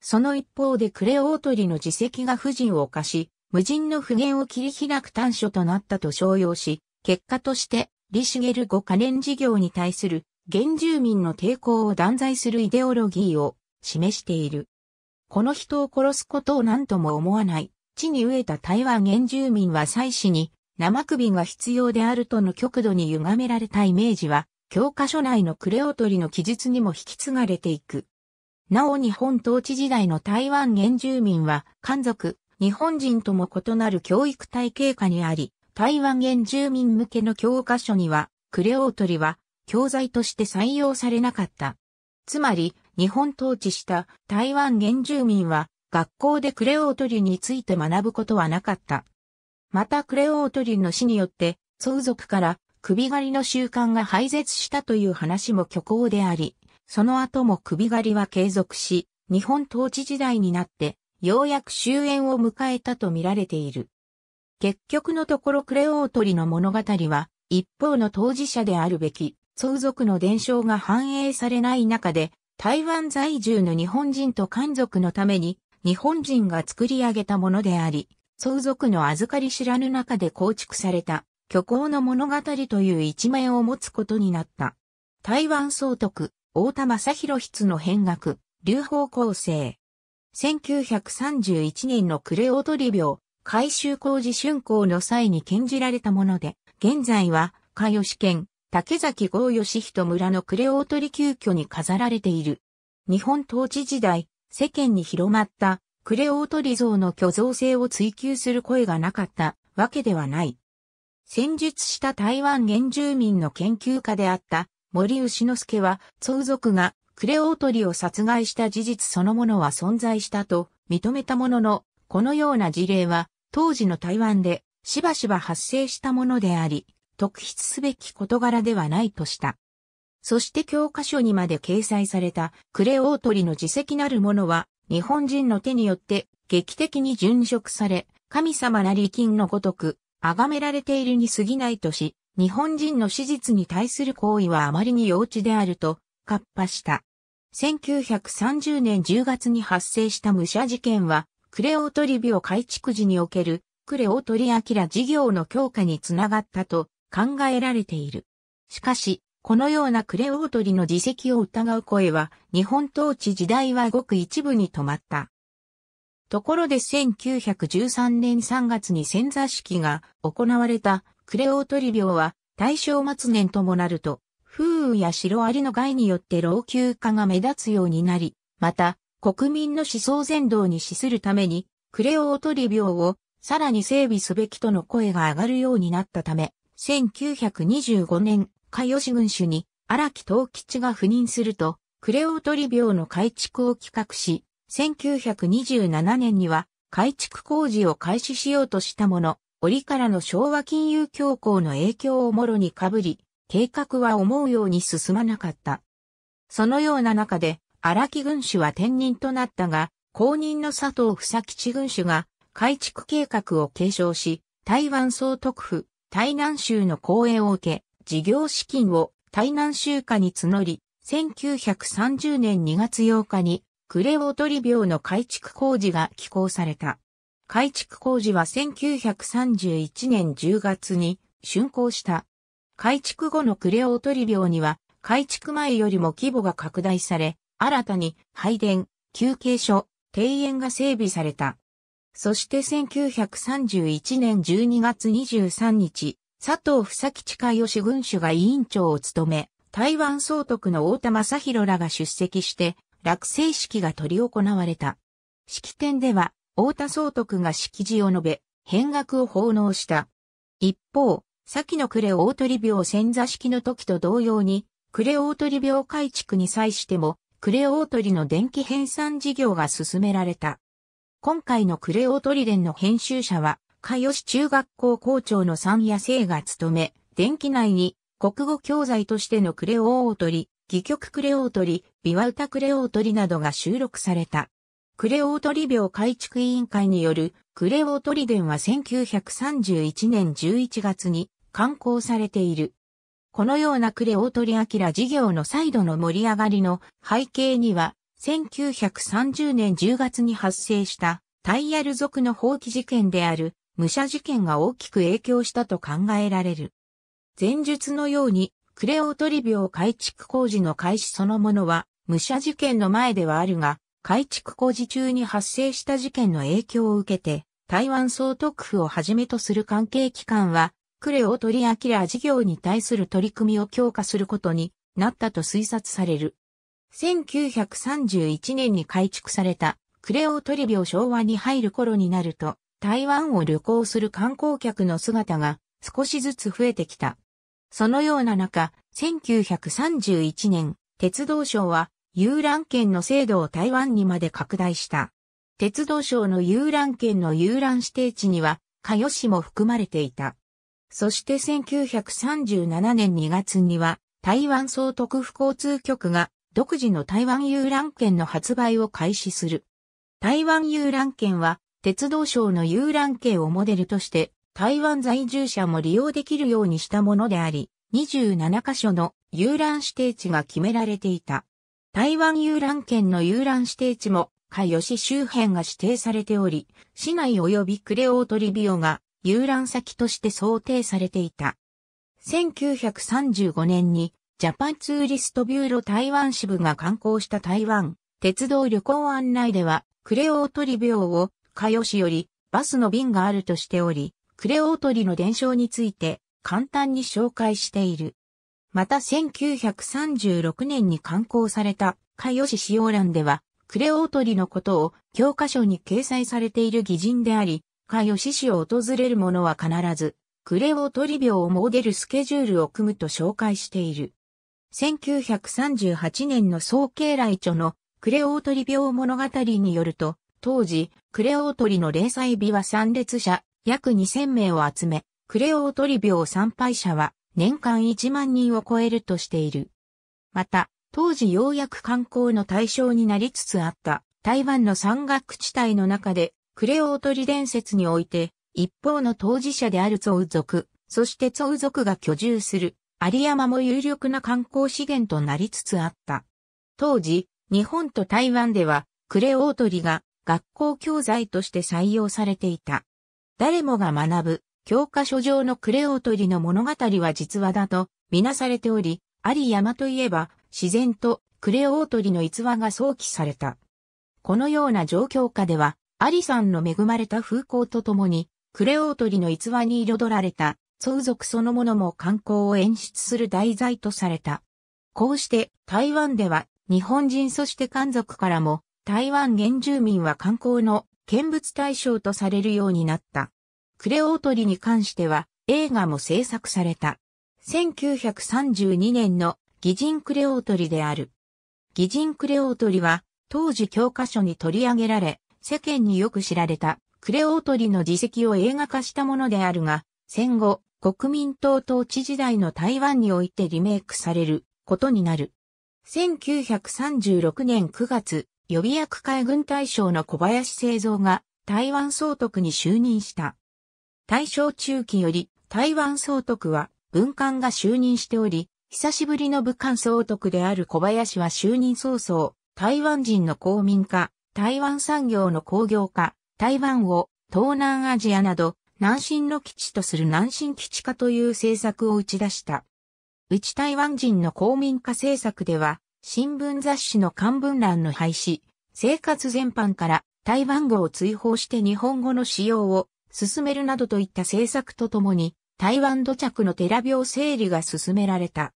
その一方でクレオートリの自責が不尽を犯し、無人の不言を切り開く短所となったと称揚し、結果として、リシゲル語可燃事業に対する原住民の抵抗を断罪するイデオロギーを示している。この人を殺すことを何とも思わない。地に飢えた台湾原住民は祭祀に生首が必要であるとの極度に歪められたイメージは、教科書内のクレオトリの記述にも引き継がれていく。なお日本統治時代の台湾原住民は、漢族、日本人とも異なる教育体系下にあり、台湾原住民向けの教科書には、クレオートリは教材として採用されなかった。つまり、日本統治した台湾原住民は、学校でクレオートリについて学ぶことはなかった。またクレオートリの死によって、相続から首狩りの習慣が廃絶したという話も虚構であり、その後も首狩りは継続し、日本統治時代になってようやく終焉を迎えたと見られている。結局のところクレオートリの物語は、一方の当事者であるべき、相続の伝承が反映されない中で、台湾在住の日本人と漢族のために、日本人が作り上げたものであり、相続の預かり知らぬ中で構築された、虚構の物語という一面を持つことになった。台湾総督、大田正宏筆の変額、流法構成。1931年のクレオトリ病、改修工事春工の際に禁じられたもので、現在は、加吉県、竹崎郷吉人村のクレオトリ急遽に飾られている。日本統治時代、世間に広まったクレオトリ像の虚像性を追求する声がなかったわけではない。戦術した台湾原住民の研究家であった森牛之助は、相続がクレオートリを殺害した事実そのものは存在したと認めたものの、このような事例は当時の台湾でしばしば発生したものであり、特筆すべき事柄ではないとした。そして教科書にまで掲載されたクレオートリの自責なるものは日本人の手によって劇的に殉職され、神様なり金のごとく崇められているに過ぎないとし、日本人の史実に対する行為はあまりに幼稚であると、活ぱした。1930年10月に発生した武者事件は、クレオートリビオ改築時におけるクレオートリアキラ事業の強化につながったと考えられている。しかし、このようなクレオートリの自責を疑う声は、日本統治時代はごく一部に止まった。ところで1913年3月に潜座式が行われたクレオートリビオは大正末年ともなると風雨やシロアリの害によって老朽化が目立つようになり、また、国民の思想全道に資するために、クレオオトリ病をさらに整備すべきとの声が上がるようになったため、1925年、ヨシ軍主に荒木東吉が赴任すると、クレオオトリ病の改築を企画し、1927年には改築工事を開始しようとしたもの、折からの昭和金融恐慌の影響をもろにかぶり、計画は思うように進まなかった。そのような中で、荒木軍主は転任となったが、後任の佐藤房吉軍主が改築計画を継承し、台湾総督府、台南州の公営を受け、事業資金を台南州下に募り、1930年2月8日に、クレオトリ病の改築工事が起工された。改築工事は1931年10月に竣工した。改築後のクレオートリ病には、改築前よりも規模が拡大され、新たに拝殿、休憩所、庭園が整備された。そして1931年12月23日、佐藤ち吉よし軍主が委員長を務め、台湾総督の大田正宏らが出席して、落成式が執り行われた。式典では、大田総督が式辞を述べ、変額を奉納した。一方、先のクレオートリ病潜座式の時と同様に、クレオートリ病改築に際しても、クレオートリの電気編纂事業が進められた。今回のクレオートリ伝の編集者は、よ吉中学校校長の三夜生が務め、電気内に国語教材としてのクレオートリ、戯曲クレオートリ、ビワウタクレオートリなどが収録された。クレオートリ病改築委員会によるクレオートリ伝は1931年11月に刊行されている。このようなクレオートリアキラ事業の再度の盛り上がりの背景には、1930年10月に発生したタイヤル族の放棄事件である武者事件が大きく影響したと考えられる。前述のように、クレオートリ病改築工事の開始そのものは、武者事件の前ではあるが、改築工事中に発生した事件の影響を受けて、台湾総督府をはじめとする関係機関は、クレオトリ取ラー事業に対する取り組みを強化することになったと推察される。1931年に改築されたクレオトリビオ昭和に入る頃になると台湾を旅行する観光客の姿が少しずつ増えてきた。そのような中、1931年、鉄道省は遊覧券の制度を台湾にまで拡大した。鉄道省の遊覧券の遊覧指定地には、加予市も含まれていた。そして1937年2月には、台湾総督府交通局が独自の台湾遊覧券の発売を開始する。台湾遊覧券は、鉄道省の遊覧券をモデルとして、台湾在住者も利用できるようにしたものであり、27カ所の遊覧指定地が決められていた。台湾遊覧券の遊覧指定地も、海吉周辺が指定されており、市内及びクレオートリビオが遊覧先として想定されていた。1935年にジャパンツーリストビューロ台湾支部が観光した台湾鉄道旅行案内ではクレオートリ病をカヨしよりバスの便があるとしており、クレオートリの伝承について簡単に紹介している。また1936年に刊行されたかよし使用欄ではクレオートリのことを教科書に掲載されている擬人であり、か吉市を訪れる者は必ず、クレオトリビをモデルスケジュールを組むと紹介している。1938年の総経来著のクレオートリ病物語によると、当時、クレオートリの零細日は参列者約2000名を集め、クレオートリ病参拝者は年間1万人を超えるとしている。また、当時ようやく観光の対象になりつつあった台湾の山岳地帯の中でクレオートリ伝説において、一方の当事者であるゾウ族、そしてゾウ族が居住する、有山も有力な観光資源となりつつあった。当時、日本と台湾では、クレオートリが学校教材として採用されていた。誰もが学ぶ、教科書上のクレオートリの物語は実話だと、みなされており、有山といえば、自然とクレオートリの逸話が想起された。このような状況下では、アリさんの恵まれた風光とともに、クレオートリの逸話に彩られた、相続そのものも観光を演出する題材とされた。こうして台湾では日本人そして漢族からも台湾原住民は観光の見物対象とされるようになった。クレオートリに関しては映画も制作された。1932年の擬人クレオートリである。偽人クレオートリは当時教科書に取り上げられ、世間によく知られたクレオートリの自責を映画化したものであるが、戦後、国民党統治時代の台湾においてリメイクされることになる。1936年9月、予備役海軍大将の小林製造が台湾総督に就任した。大正中期より台湾総督は文官が就任しており、久しぶりの武官総督である小林は就任早々、台湾人の公民化、台湾産業の工業化、台湾を東南アジアなど南進の基地とする南進基地化という政策を打ち出した。内台湾人の公民化政策では、新聞雑誌の漢文欄の廃止、生活全般から台湾語を追放して日本語の使用を進めるなどといった政策とともに、台湾土着の寺病整理が進められた。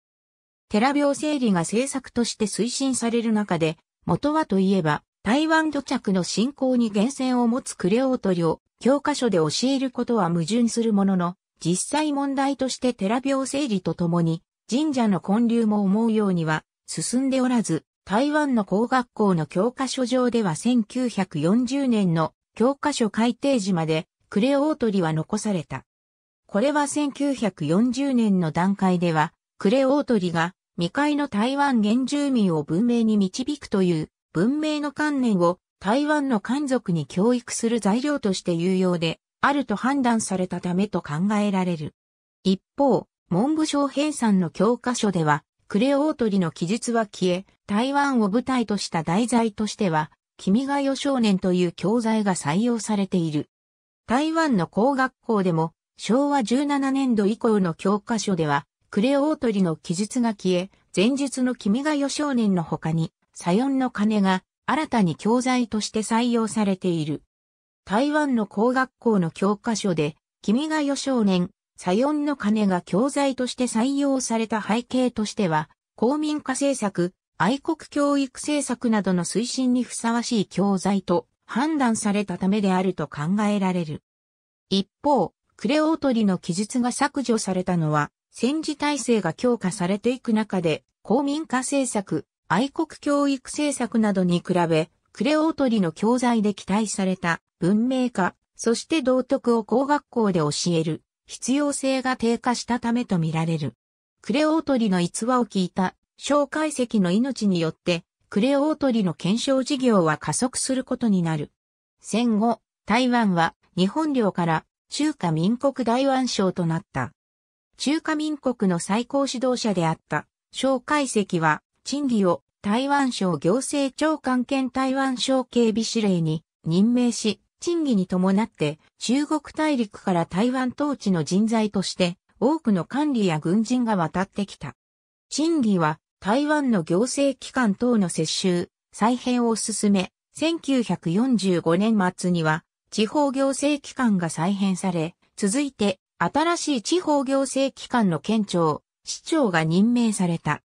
寺病整理が政策として推進される中で、元はといえば、台湾土着の信仰に源泉を持つクレオート領、教科書で教えることは矛盾するものの、実際問題として寺病整理とともに、神社の建立も思うようには進んでおらず、台湾の工学校の教科書上では1940年の教科書改定時までクレオートリは残された。これは1940年の段階では、クレオートリが未開の台湾原住民を文明に導くという文明の観念を台湾の漢族に教育する材料として有用で、あると判断されたためと考えられる。一方、文部省平さんの教科書では、クレオートリの記述は消え、台湾を舞台とした題材としては、君が代少年という教材が採用されている。台湾の工学校でも、昭和17年度以降の教科書では、クレオートリの記述が消え、前述の君が代少年の他に、サヨンの鐘が新たに教材として採用されている。台湾の工学校の教科書で、君が代少年、サヨンの鐘が教材として採用された背景としては、公民化政策、愛国教育政策などの推進にふさわしい教材と判断されたためであると考えられる。一方、クレオートリの記述が削除されたのは、戦時体制が強化されていく中で、公民化政策、愛国教育政策などに比べ、クレオートリの教材で期待された文明化、そして道徳を工学校で教える必要性が低下したためとみられる。クレオートリの逸話を聞いた、小解析の命によって、クレオートリの検証事業は加速することになる。戦後、台湾は日本領から中華民国大湾省となった。中華民国の最高指導者であった、小解析は陳義を台湾省行政長官兼台湾省警備司令に任命し、陳義に伴って中国大陸から台湾統治の人材として多くの管理や軍人が渡ってきた。陳義は台湾の行政機関等の接収、再編を進め、1945年末には地方行政機関が再編され、続いて新しい地方行政機関の県庁、市長が任命された。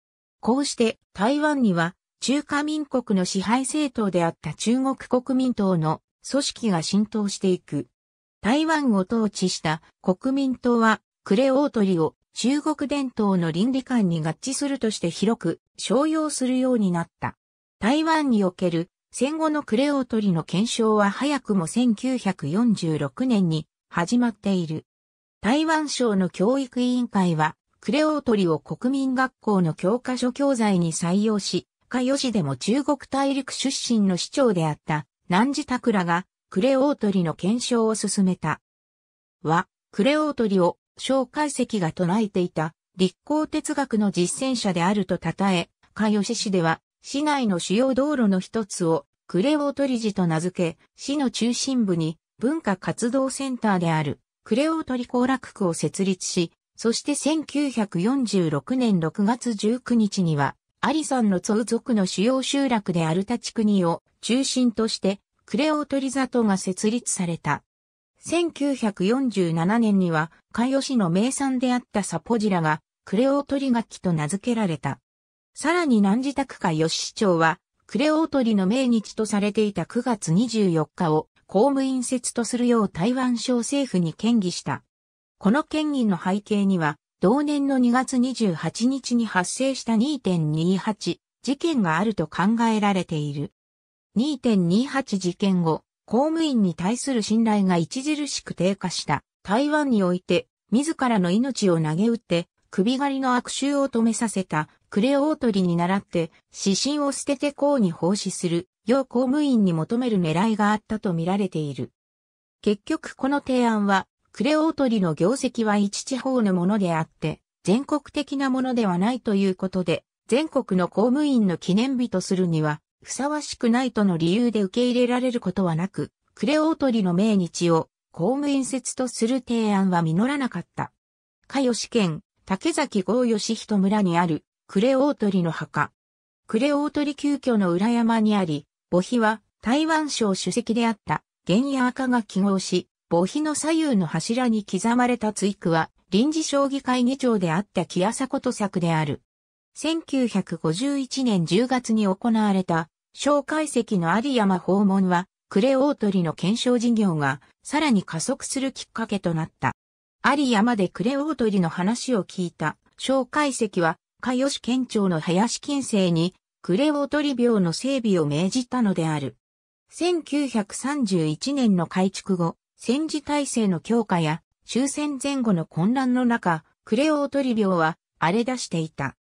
こうして台湾には中華民国の支配政党であった中国国民党の組織が浸透していく。台湾を統治した国民党はクレオートリを中国伝統の倫理観に合致するとして広く商用するようになった。台湾における戦後のクレオートリの検証は早くも1946年に始まっている。台湾省の教育委員会はクレオートリを国民学校の教科書教材に採用し、カヨシでも中国大陸出身の市長であった南寺拓らがクレオートリの検証を進めた。は、クレオートリを蒋介石が唱えていた立候哲学の実践者であると称え、カヨシ市では市内の主要道路の一つをクレオートリ寺と名付け、市の中心部に文化活動センターであるクレオートリ行楽区を設立し、そして1946年6月19日には、アリさんの相続の主要集落であるタ国を中心として、クレオトリザトが設立された。1947年には、カヨシの名産であったサポジラが、クレオトリガキと名付けられた。さらに南自宅ヨ吉市長は、クレオトリの命日とされていた9月24日を公務員説とするよう台湾省政府に建議した。この権威の背景には、同年の2月28日に発生した2.28事件があると考えられている。2.28事件後、公務員に対する信頼が著しく低下した台湾において、自らの命を投げ打って、首狩りの悪臭を止めさせたクレオートリに倣って、指針を捨てて公に奉仕する、要公務員に求める狙いがあったと見られている。結局この提案はクレオートリの業績は一地方のものであって、全国的なものではないということで、全国の公務員の記念日とするには、ふさわしくないとの理由で受け入れられることはなく、クレオートリの命日を公務員説とする提案は実らなかった。よし県、竹崎郷吉人村にある、クレオートリの墓。クレオートリ旧居の裏山にあり、墓碑は台湾省主席であった、原野赤が記号し、墓碑の左右の柱に刻まれた追句は、臨時将棋会議長であった木浅こと作である。1951年10月に行われた、小解析の有山訪問は、クレオートリの検証事業が、さらに加速するきっかけとなった。有山でクレオートリの話を聞いた、小解析は、加吉県庁の林近生に、クレオートリ病の整備を命じたのである。1931年の改築後、戦時体制の強化や終戦前後の混乱の中、クレオートリ病は荒れ出していた。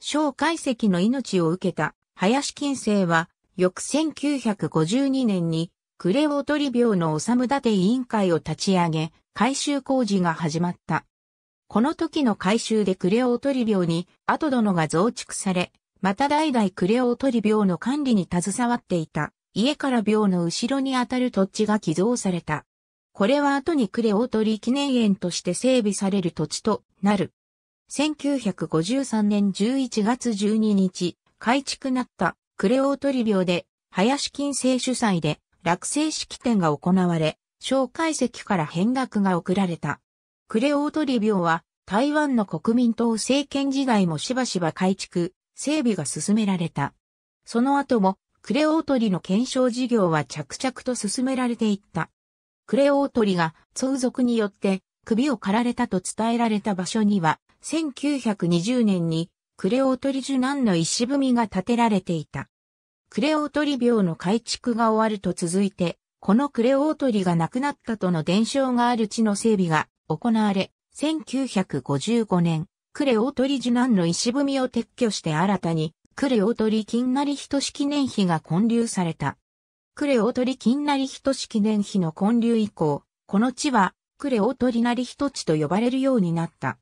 小解析の命を受けた林金星は、翌1952年にクレオートリ病の治む立委員会を立ち上げ、改修工事が始まった。この時の改修でクレオートリ病に後殿が増築され、また代々クレオートリ病の管理に携わっていた家から病の後ろにあたる土地が寄贈された。これは後にクレオートリー記念園として整備される土地となる。1953年11月12日、改築なったクレオートリ病で、林金星主催で落成式典が行われ、小解石から返額が送られた。クレオートリ病は台湾の国民党政権時代もしばしば改築、整備が進められた。その後もクレオートリの検証事業は着々と進められていった。クレオートリが相続によって首を刈られたと伝えられた場所には、1920年にクレオートリ受難の石踏みが建てられていた。クレオートリ廟の改築が終わると続いて、このクレオートリが亡くなったとの伝承がある地の整備が行われ、1955年、クレオートリ受難の石踏みを撤去して新たに、クレオートリ金なり等式年念碑が建立された。クレオトリ金成等記念碑の建立以降、この地は、クレオトリなり人地と呼ばれるようになった。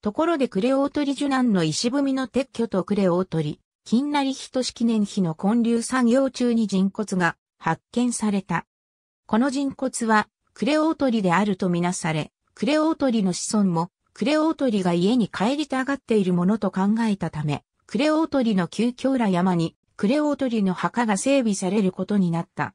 ところでクレオトリ受難の石踏みの撤去とクレオトリ、金成等記念碑の建立作業中に人骨が発見された。この人骨は、クレオトリであるとみなされ、クレオトリの子孫も、クレオトリが家に帰りたがっているものと考えたため、クレオトリの旧遽ら山にクレオートリの墓が整備されることになった。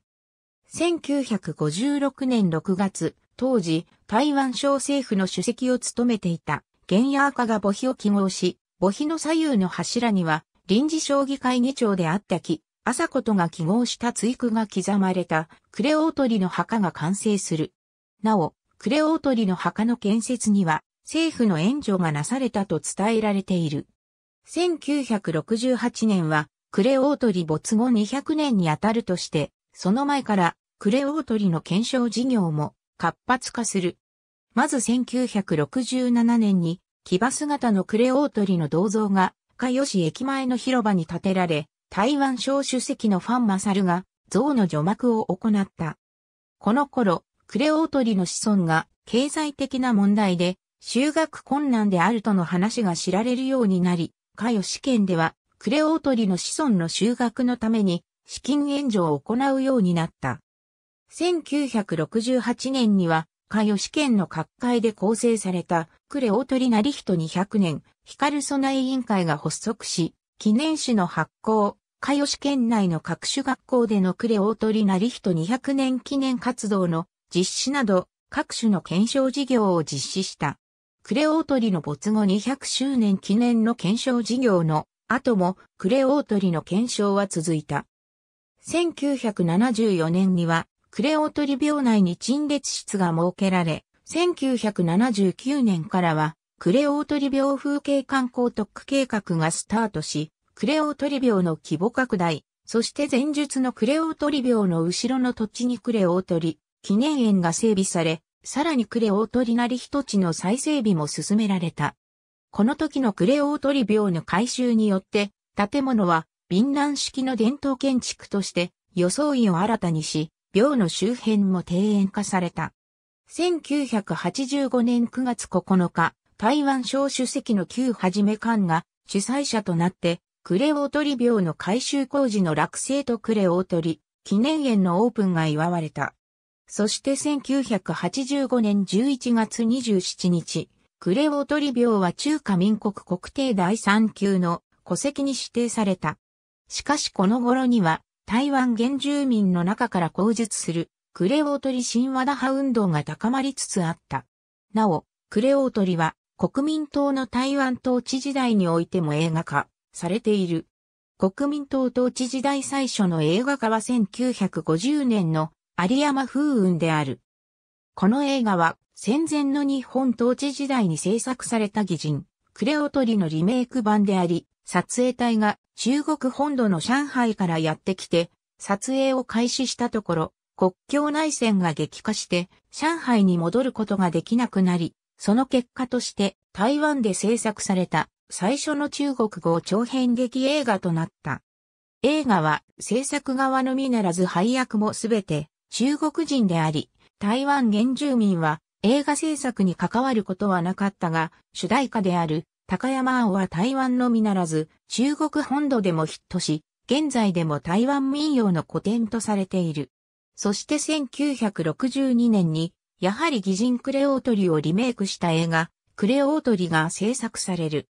1956年6月、当時、台湾省政府の主席を務めていた、原野赤が墓碑を記号し、墓碑の左右の柱には、臨時将棋会議長であった木、朝子とが記号した追句が刻まれた、クレオートリの墓が完成する。なお、クレオートリの墓の建設には、政府の援助がなされたと伝えられている。1968年は、クレオートリ没後200年にあたるとして、その前からクレオートリの検証事業も活発化する。まず1967年に騎馬姿のクレオートリの銅像が加予市駅前の広場に建てられ、台湾省主席のファン・マサルが像の除幕を行った。この頃、クレオートリの子孫が経済的な問題で修学困難であるとの話が知られるようになり、加予試験ではクレオートリの子孫の修学のために資金援助を行うようになった。1968年には、加ヨ試験の各界で構成された、クレオートリなり人200年、光備イ委員会が発足し、記念誌の発行、加ヨ試験内の各種学校でのクレオートリなり人200年記念活動の実施など、各種の検証事業を実施した。クレオートリの没後200周年記念の検証事業の後もクレオートリの検証は続いた。1974年にはクレオートリ病内に陳列室が設けられ、1979年からはクレオートリ病風景観光特区計画がスタートし、クレオートリ病の規模拡大、そして前述のクレオートリ病の後ろの土地にクレオートリ記念園が整備され、さらにクレオートリなり一地の再整備も進められた。この時のクレオートリ病の改修によって、建物は、ヴ南式の伝統建築として、装いを新たにし、病の周辺も庭園化された。1985年9月9日、台湾省主席の旧はじめ官が主催者となって、クレオートリ病の改修工事の落成とクレオートリ記念園のオープンが祝われた。そして1985年11月27日、クレオトリ病は中華民国国定第3級の戸籍に指定された。しかしこの頃には、台湾原住民の中から口述する、クレオトリ神話打破運動が高まりつつあった。なお、クレオトリは、国民党の台湾統治時代においても映画化、されている。国民党統治時代最初の映画化は1950年の有山風雲である。この映画は戦前の日本統治時代に制作された擬人、クレオトリのリメイク版であり、撮影隊が中国本土の上海からやってきて、撮影を開始したところ、国境内戦が激化して上海に戻ることができなくなり、その結果として台湾で制作された最初の中国語長編劇映画となった。映画は制作側のみならず配役もすべて中国人であり、台湾原住民は映画制作に関わることはなかったが、主題歌である高山青は台湾のみならず、中国本土でもヒットし、現在でも台湾民謡の古典とされている。そして1962年に、やはり擬人クレオートリをリメイクした映画、クレオートリが制作される。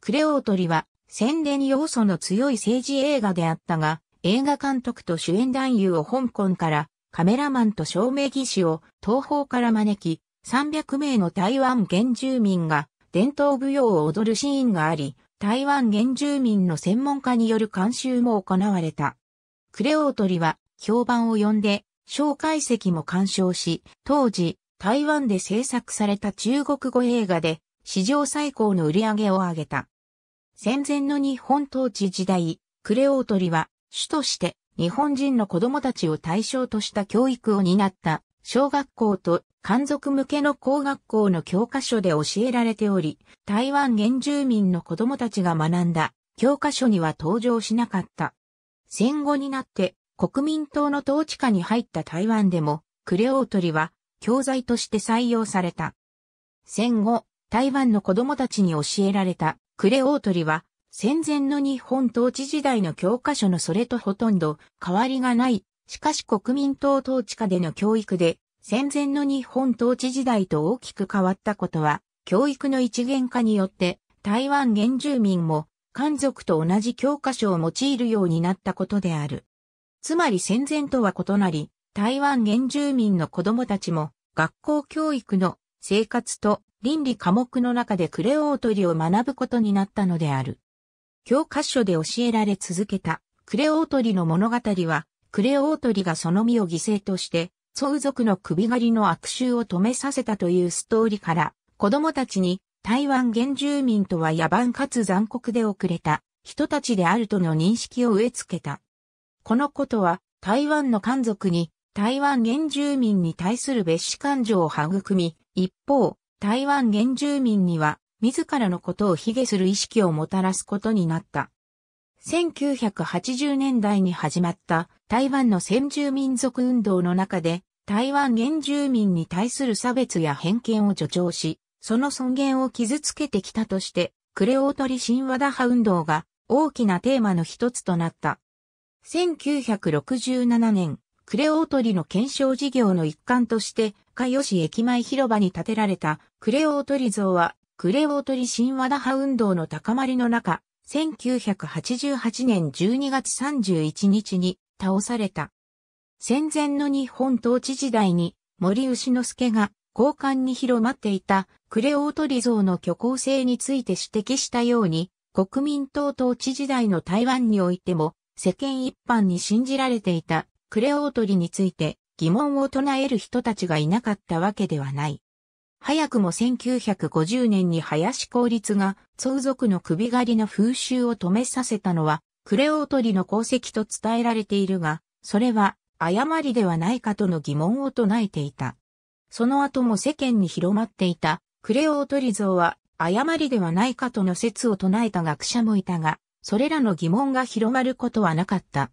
クレオートリは、宣伝要素の強い政治映画であったが、映画監督と主演男優を香港からカメラマンと照明技師を東方から招き、300名の台湾原住民が伝統舞踊を踊るシーンがあり、台湾原住民の専門家による監修も行われた。クレオートリは評判を呼んで、蒋介石も鑑賞し、当時、台湾で制作された中国語映画で、史上最高の売り上げを上げた。戦前の日本統治時代、クレオートリは、主として日本人の子供たちを対象とした教育を担った小学校と漢族向けの工学校の教科書で教えられており、台湾原住民の子供たちが学んだ教科書には登場しなかった。戦後になって国民党の統治下に入った台湾でもクレオートリは教材として採用された。戦後、台湾の子供たちに教えられたクレオートリは戦前の日本統治時代の教科書のそれとほとんど変わりがない。しかし国民党統治下での教育で戦前の日本統治時代と大きく変わったことは教育の一元化によって台湾原住民も漢族と同じ教科書を用いるようになったことである。つまり戦前とは異なり、台湾原住民の子供たちも学校教育の生活と倫理科目の中でクレオートリを学ぶことになったのである。教科書で教えられ続けた、クレオートリの物語は、クレオートリがその身を犠牲として、相続の首狩りの悪臭を止めさせたというストーリーから、子供たちに台湾原住民とは野蛮かつ残酷で遅れた人たちであるとの認識を植え付けた。このことは台湾の漢族に台湾原住民に対する別紙感情を育み、一方、台湾原住民には自らのことを卑下する意識をもたらすことになった。1980年代に始まった台湾の先住民族運動の中で、台湾原住民に対する差別や偏見を助長し、その尊厳を傷つけてきたとして、クレオートリ神話打破運動が大きなテーマの一つとなった。1967年、クレオートリの検証事業の一環として、加ヨシ駅前広場に建てられたクレオートリ像はクレオートリ新和田派運動の高まりの中、1988年12月31日に倒された。戦前の日本統治時代に森牛之助が交換に広まっていたクレオートリ像の虚構性について指摘したように、国民党統治時代の台湾においても世間一般に信じられていたクレオートリについて疑問を唱える人たちがいなかったわけではない。早くも1950年に林光立が、相続の首狩りの風習を止めさせたのは、クレオートリの功績と伝えられているが、それは誤りではないかとの疑問を唱えていた。その後も世間に広まっていた、クレオートリ像は誤りではないかとの説を唱えた学者もいたが、それらの疑問が広まることはなかった。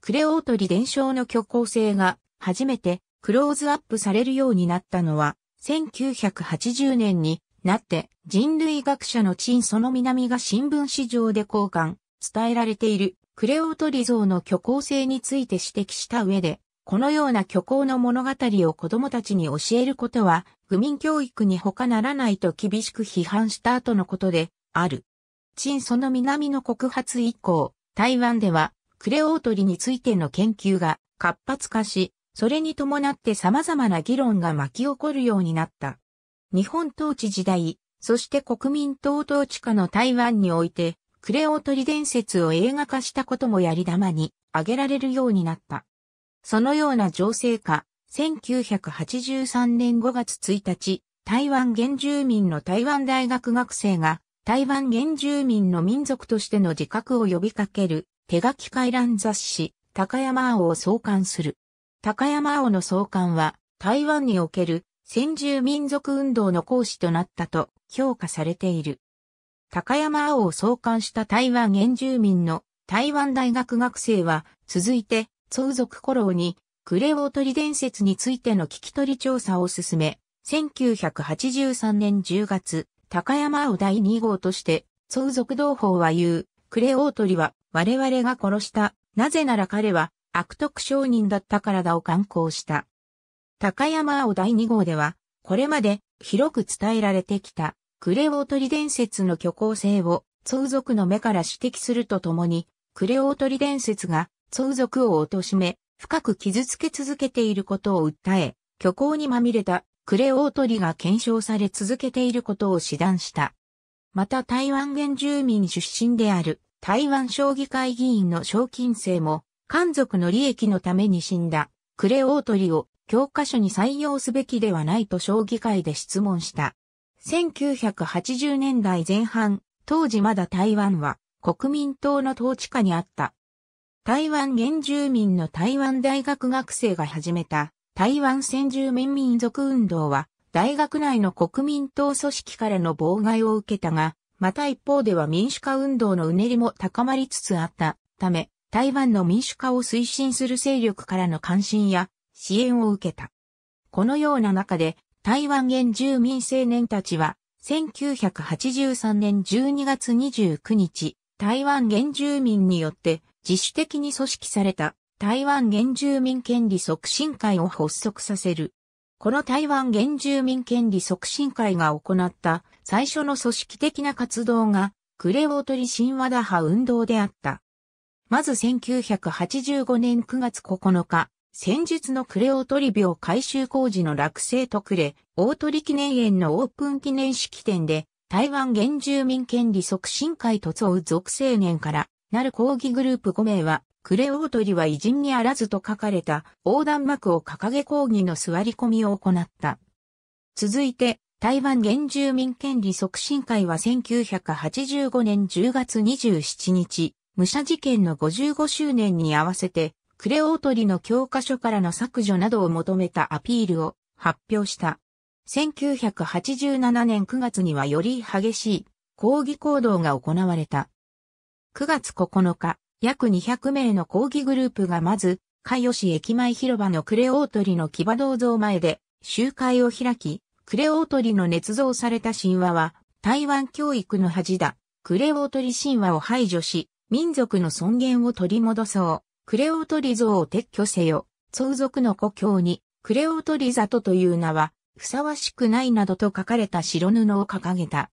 クレオートリ伝承の虚構性が初めてクローズアップされるようになったのは1980年になって人類学者の陳その南が新聞市場で交換、伝えられているクレオトリ像の虚構性について指摘した上で、このような虚構の物語を子供たちに教えることは、愚民教育に他ならないと厳しく批判した後のことで、ある。陳その南の告発以降、台湾では、クレオートリについての研究が活発化し、それに伴って様々な議論が巻き起こるようになった。日本統治時代、そして国民党統治下の台湾において、クレオトリ伝説を映画化したこともやり玉に挙げられるようになった。そのような情勢下、1983年5月1日、台湾原住民の台湾大学学生が、台湾原住民の民族としての自覚を呼びかける、手書き回覧雑誌、高山青を創刊する。高山青の創刊は、台湾における先住民族運動の講師となったと評価されている。高山青を創刊した台湾原住民の台湾大学学生は、続いて、相続古老に、クレオートリ伝説についての聞き取り調査を進め、1983年10月、高山青第2号として、相続同胞は言う、クレオートリは我々が殺した。なぜなら彼は悪徳商人だった体を刊行した。高山青第二号では、これまで広く伝えられてきた、クレオートリ伝説の虚構性を、相続の目から指摘するとともに、クレオートリ伝説が相続を貶め、深く傷つけ続けていることを訴え、虚構にまみれたクレオートリが検証され続けていることを示談した。また台湾原住民出身である台湾将棋会議員の賞金生も漢族の利益のために死んだ、クレオートリを教科書に採用すべきではないと将棋会で質問した。1980年代前半、当時まだ台湾は国民党の統治下にあった。台湾原住民の台湾大学学生が始めた台湾先住民民族運動は大学内の国民党組織からの妨害を受けたが、また一方では民主化運動のうねりも高まりつつあったため、台湾の民主化を推進する勢力からの関心や支援を受けた。このような中で、台湾原住民青年たちは、1983年12月29日、台湾原住民によって自主的に組織された台湾原住民権利促進会を発足させる。この台湾原住民権利促進会が行った最初の組織的な活動がクレオートリ神話打破運動であった。まず1985年9月9日、戦術のクレオトリ病改修工事の落成と例、大鳥記念園のオープン記念式典で、台湾原住民権利促進会とう属青年から、なる抗議グループ5名は、クレオトリは偉人にあらずと書かれた横断幕を掲げ抗議の座り込みを行った。続いて、台湾原住民権利促進会は1985年10月27日、武者事件の55周年に合わせて、クレオートリの教科書からの削除などを求めたアピールを発表した。1987年9月にはより激しい抗議行動が行われた。9月9日、約200名の抗議グループがまず、ヨシ駅前広場のクレオートリの騎馬銅像前で集会を開き、クレオートリの捏造された神話は、台湾教育の恥だ、クレオートリ神話を排除し、民族の尊厳を取り戻そう。クレオトリ像を撤去せよ。相続の故郷に、クレオトリ里という名は、ふさわしくないなどと書かれた白布を掲げた。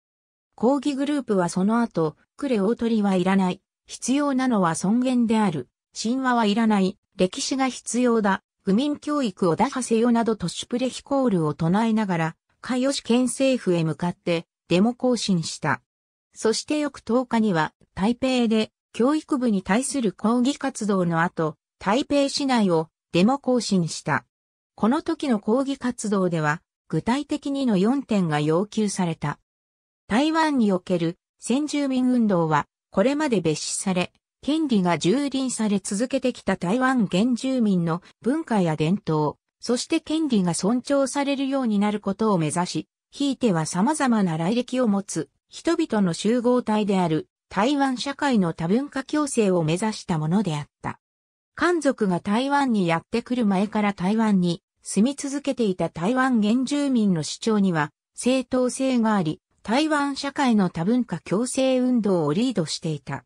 抗議グループはその後、クレオトリはいらない。必要なのは尊厳である。神話はいらない。歴史が必要だ。愚民教育を打破せよなどとシュプレヒコールを唱えながら、カヨシ県政府へ向かってデモ行進した。そして翌10日には台北で教育部に対する抗議活動の後、台北市内をデモ行進した。この時の抗議活動では、具体的にの4点が要求された。台湾における先住民運動は、これまで別視され、権利が蹂躙され続けてきた台湾原住民の文化や伝統、そして権利が尊重されるようになることを目指し、ひいては様々な来歴を持つ人々の集合体である台湾社会の多文化共生を目指したものであった。漢族が台湾にやってくる前から台湾に住み続けていた台湾原住民の主張には正当性があり、台湾社会の多文化共生運動をリードしていた。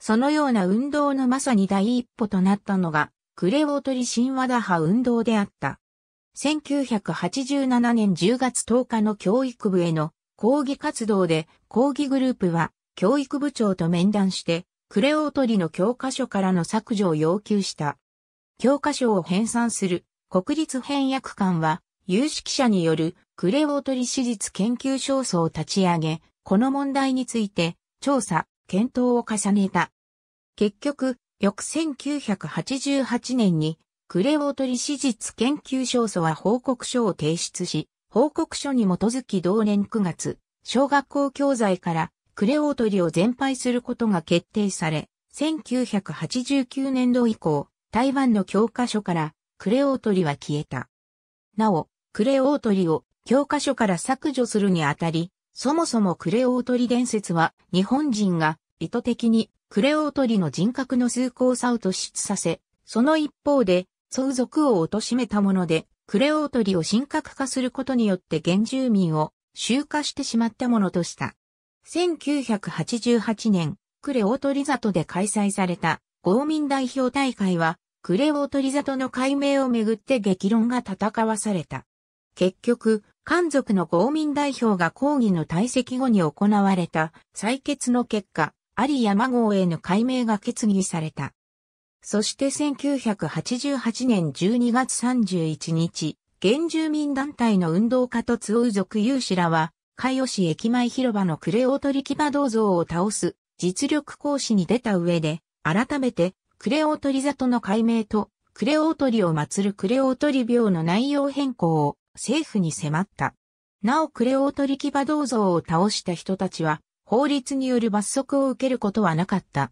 そのような運動のまさに第一歩となったのが、クレオトリ神話打破運動であった。1987年10月10日の教育部への抗議活動で抗議グループは教育部長と面談して、クレオートリの教科書からの削除を要求した。教科書を編纂する国立翻訳館は有識者によるクレオートリ史実研究小組を立ち上げ、この問題について調査、検討を重ねた。結局、翌1988年にクレオートリ史実研究小組は報告書を提出し、報告書に基づき同年9月、小学校教材からクレオートリを全廃することが決定され、1989年度以降、台湾の教科書からクレオートリは消えた。なお、クレオートリを教科書から削除するにあたり、そもそもクレオートリ伝説は日本人が意図的にクレオートリの人格の崇高さを突出させ、その一方で相続を貶めたもので、クレオートリを神格化することによって原住民を集荷してしまったものとした。1988年、クレオトリザトで開催された合民代表大会は、クレオトリザトの解明をめぐって激論が戦わされた。結局、漢族の合民代表が抗議の退席後に行われた採決の結果、アリ山号への解明が決議された。そして1988年12月31日、原住民団体の運動家とツオウ族有志らは、海尾市駅前広場のクレオトリキバ銅像を倒す実力行使に出た上で、改めてクレオトリ里の解明とクレオトリを祀るクレオトリ廟の内容変更を政府に迫った。なおクレオトリキバ銅像を倒した人たちは法律による罰則を受けることはなかった。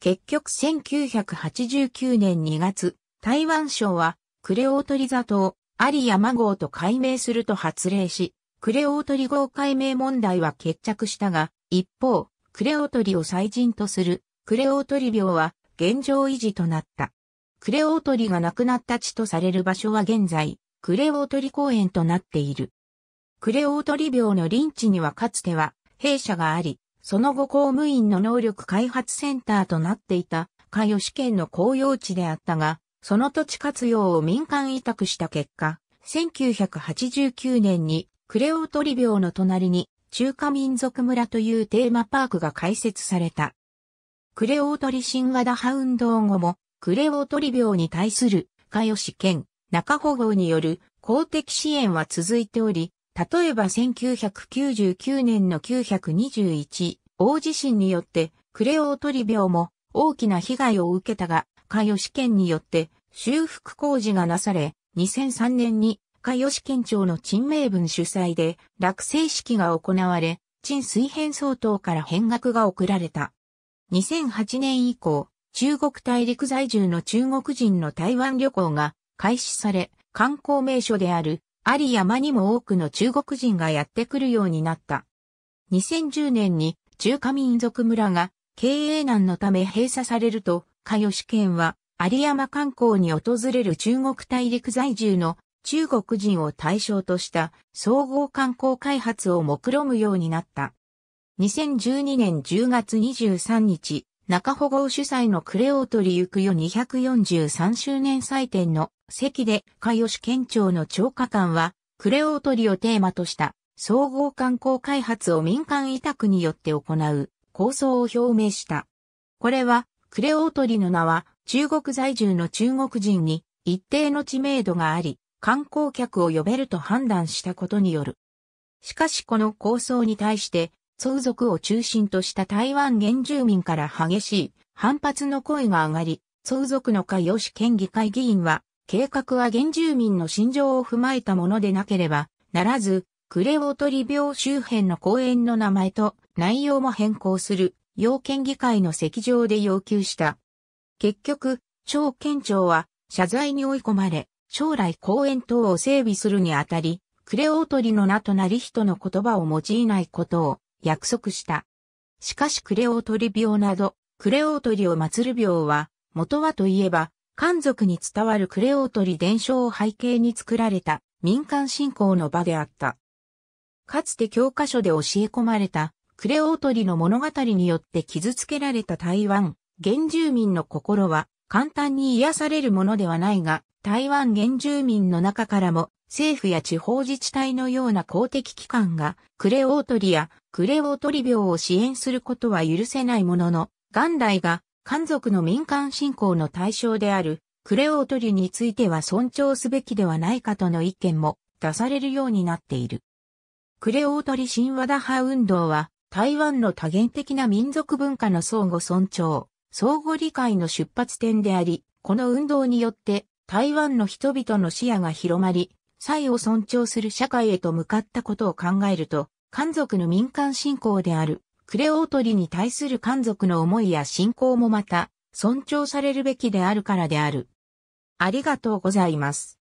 結局1989年2月、台湾省はクレオトリ里をアリ山号と改名すると発令し、クレオートリ号解明問題は決着したが、一方、クレオートリを最人とする、クレオートリ病は現状維持となった。クレオートリが亡くなった地とされる場所は現在、クレオートリ公園となっている。クレオートリ病の臨地にはかつては、弊社があり、その後公務員の能力開発センターとなっていた、か吉県の公用地であったが、その土地活用を民間委託した結果、1989年にクレオトリ廟の隣に中華民族村というテーマパークが開設された。クレオトリ新ハウ運動後も、クレオトリ病に対する、加吉県、中保護による公的支援は続いており、例えば1999年の921大地震によってクレオトリ病も大きな被害を受けたが、加吉県によって修復工事がなされ、2003年に家吉県庁の陳明文主催で落成式が行われ、陳水編総統から返額が送られた。2008年以降、中国大陸在住の中国人の台湾旅行が開始され、観光名所である有山にも多くの中国人がやってくるようになった。2010年に中華民族村が経営難のため閉鎖されると、加吉県は有山観光に訪れる中国大陸在住の中国人を対象とした総合観光開発を目論むようになった。2012年10月23日、中保護主催のクレオートリ行くよ243周年祭典の席で、よし県庁の長官官は、クレオートリをテーマとした総合観光開発を民間委託によって行う構想を表明した。これは、クレオートリの名は中国在住の中国人に一定の知名度があり、観光客を呼べると判断したことによる。しかしこの構想に対して、相続を中心とした台湾原住民から激しい反発の声が上がり、相続の会吉県議会議員は、計画は原住民の心情を踏まえたものでなければならず、クレオトリ病周辺の公園の名前と内容も変更する、要件議会の席上で要求した。結局、超県庁は謝罪に追い込まれ、将来公園等を整備するにあたり、クレオートリの名となり人の言葉を用いないことを約束した。しかしクレオートリ病など、クレオートリを祀る病は、元はといえば、漢族に伝わるクレオートリ伝承を背景に作られた民間信仰の場であった。かつて教科書で教え込まれたクレオートリの物語によって傷つけられた台湾、原住民の心は簡単に癒されるものではないが、台湾原住民の中からも、政府や地方自治体のような公的機関が、クレオートリやクレオートリ病を支援することは許せないものの、元来が、漢族の民間信仰の対象である、クレオートリについては尊重すべきではないかとの意見も出されるようになっている。クレオートリ神話打破運動は、台湾の多元的な民族文化の相互尊重、相互理解の出発点であり、この運動によって台湾の人々の視野が広まり、才を尊重する社会へと向かったことを考えると、漢族の民間信仰である、クレオートリに対する漢族の思いや信仰もまた、尊重されるべきであるからである。ありがとうございます。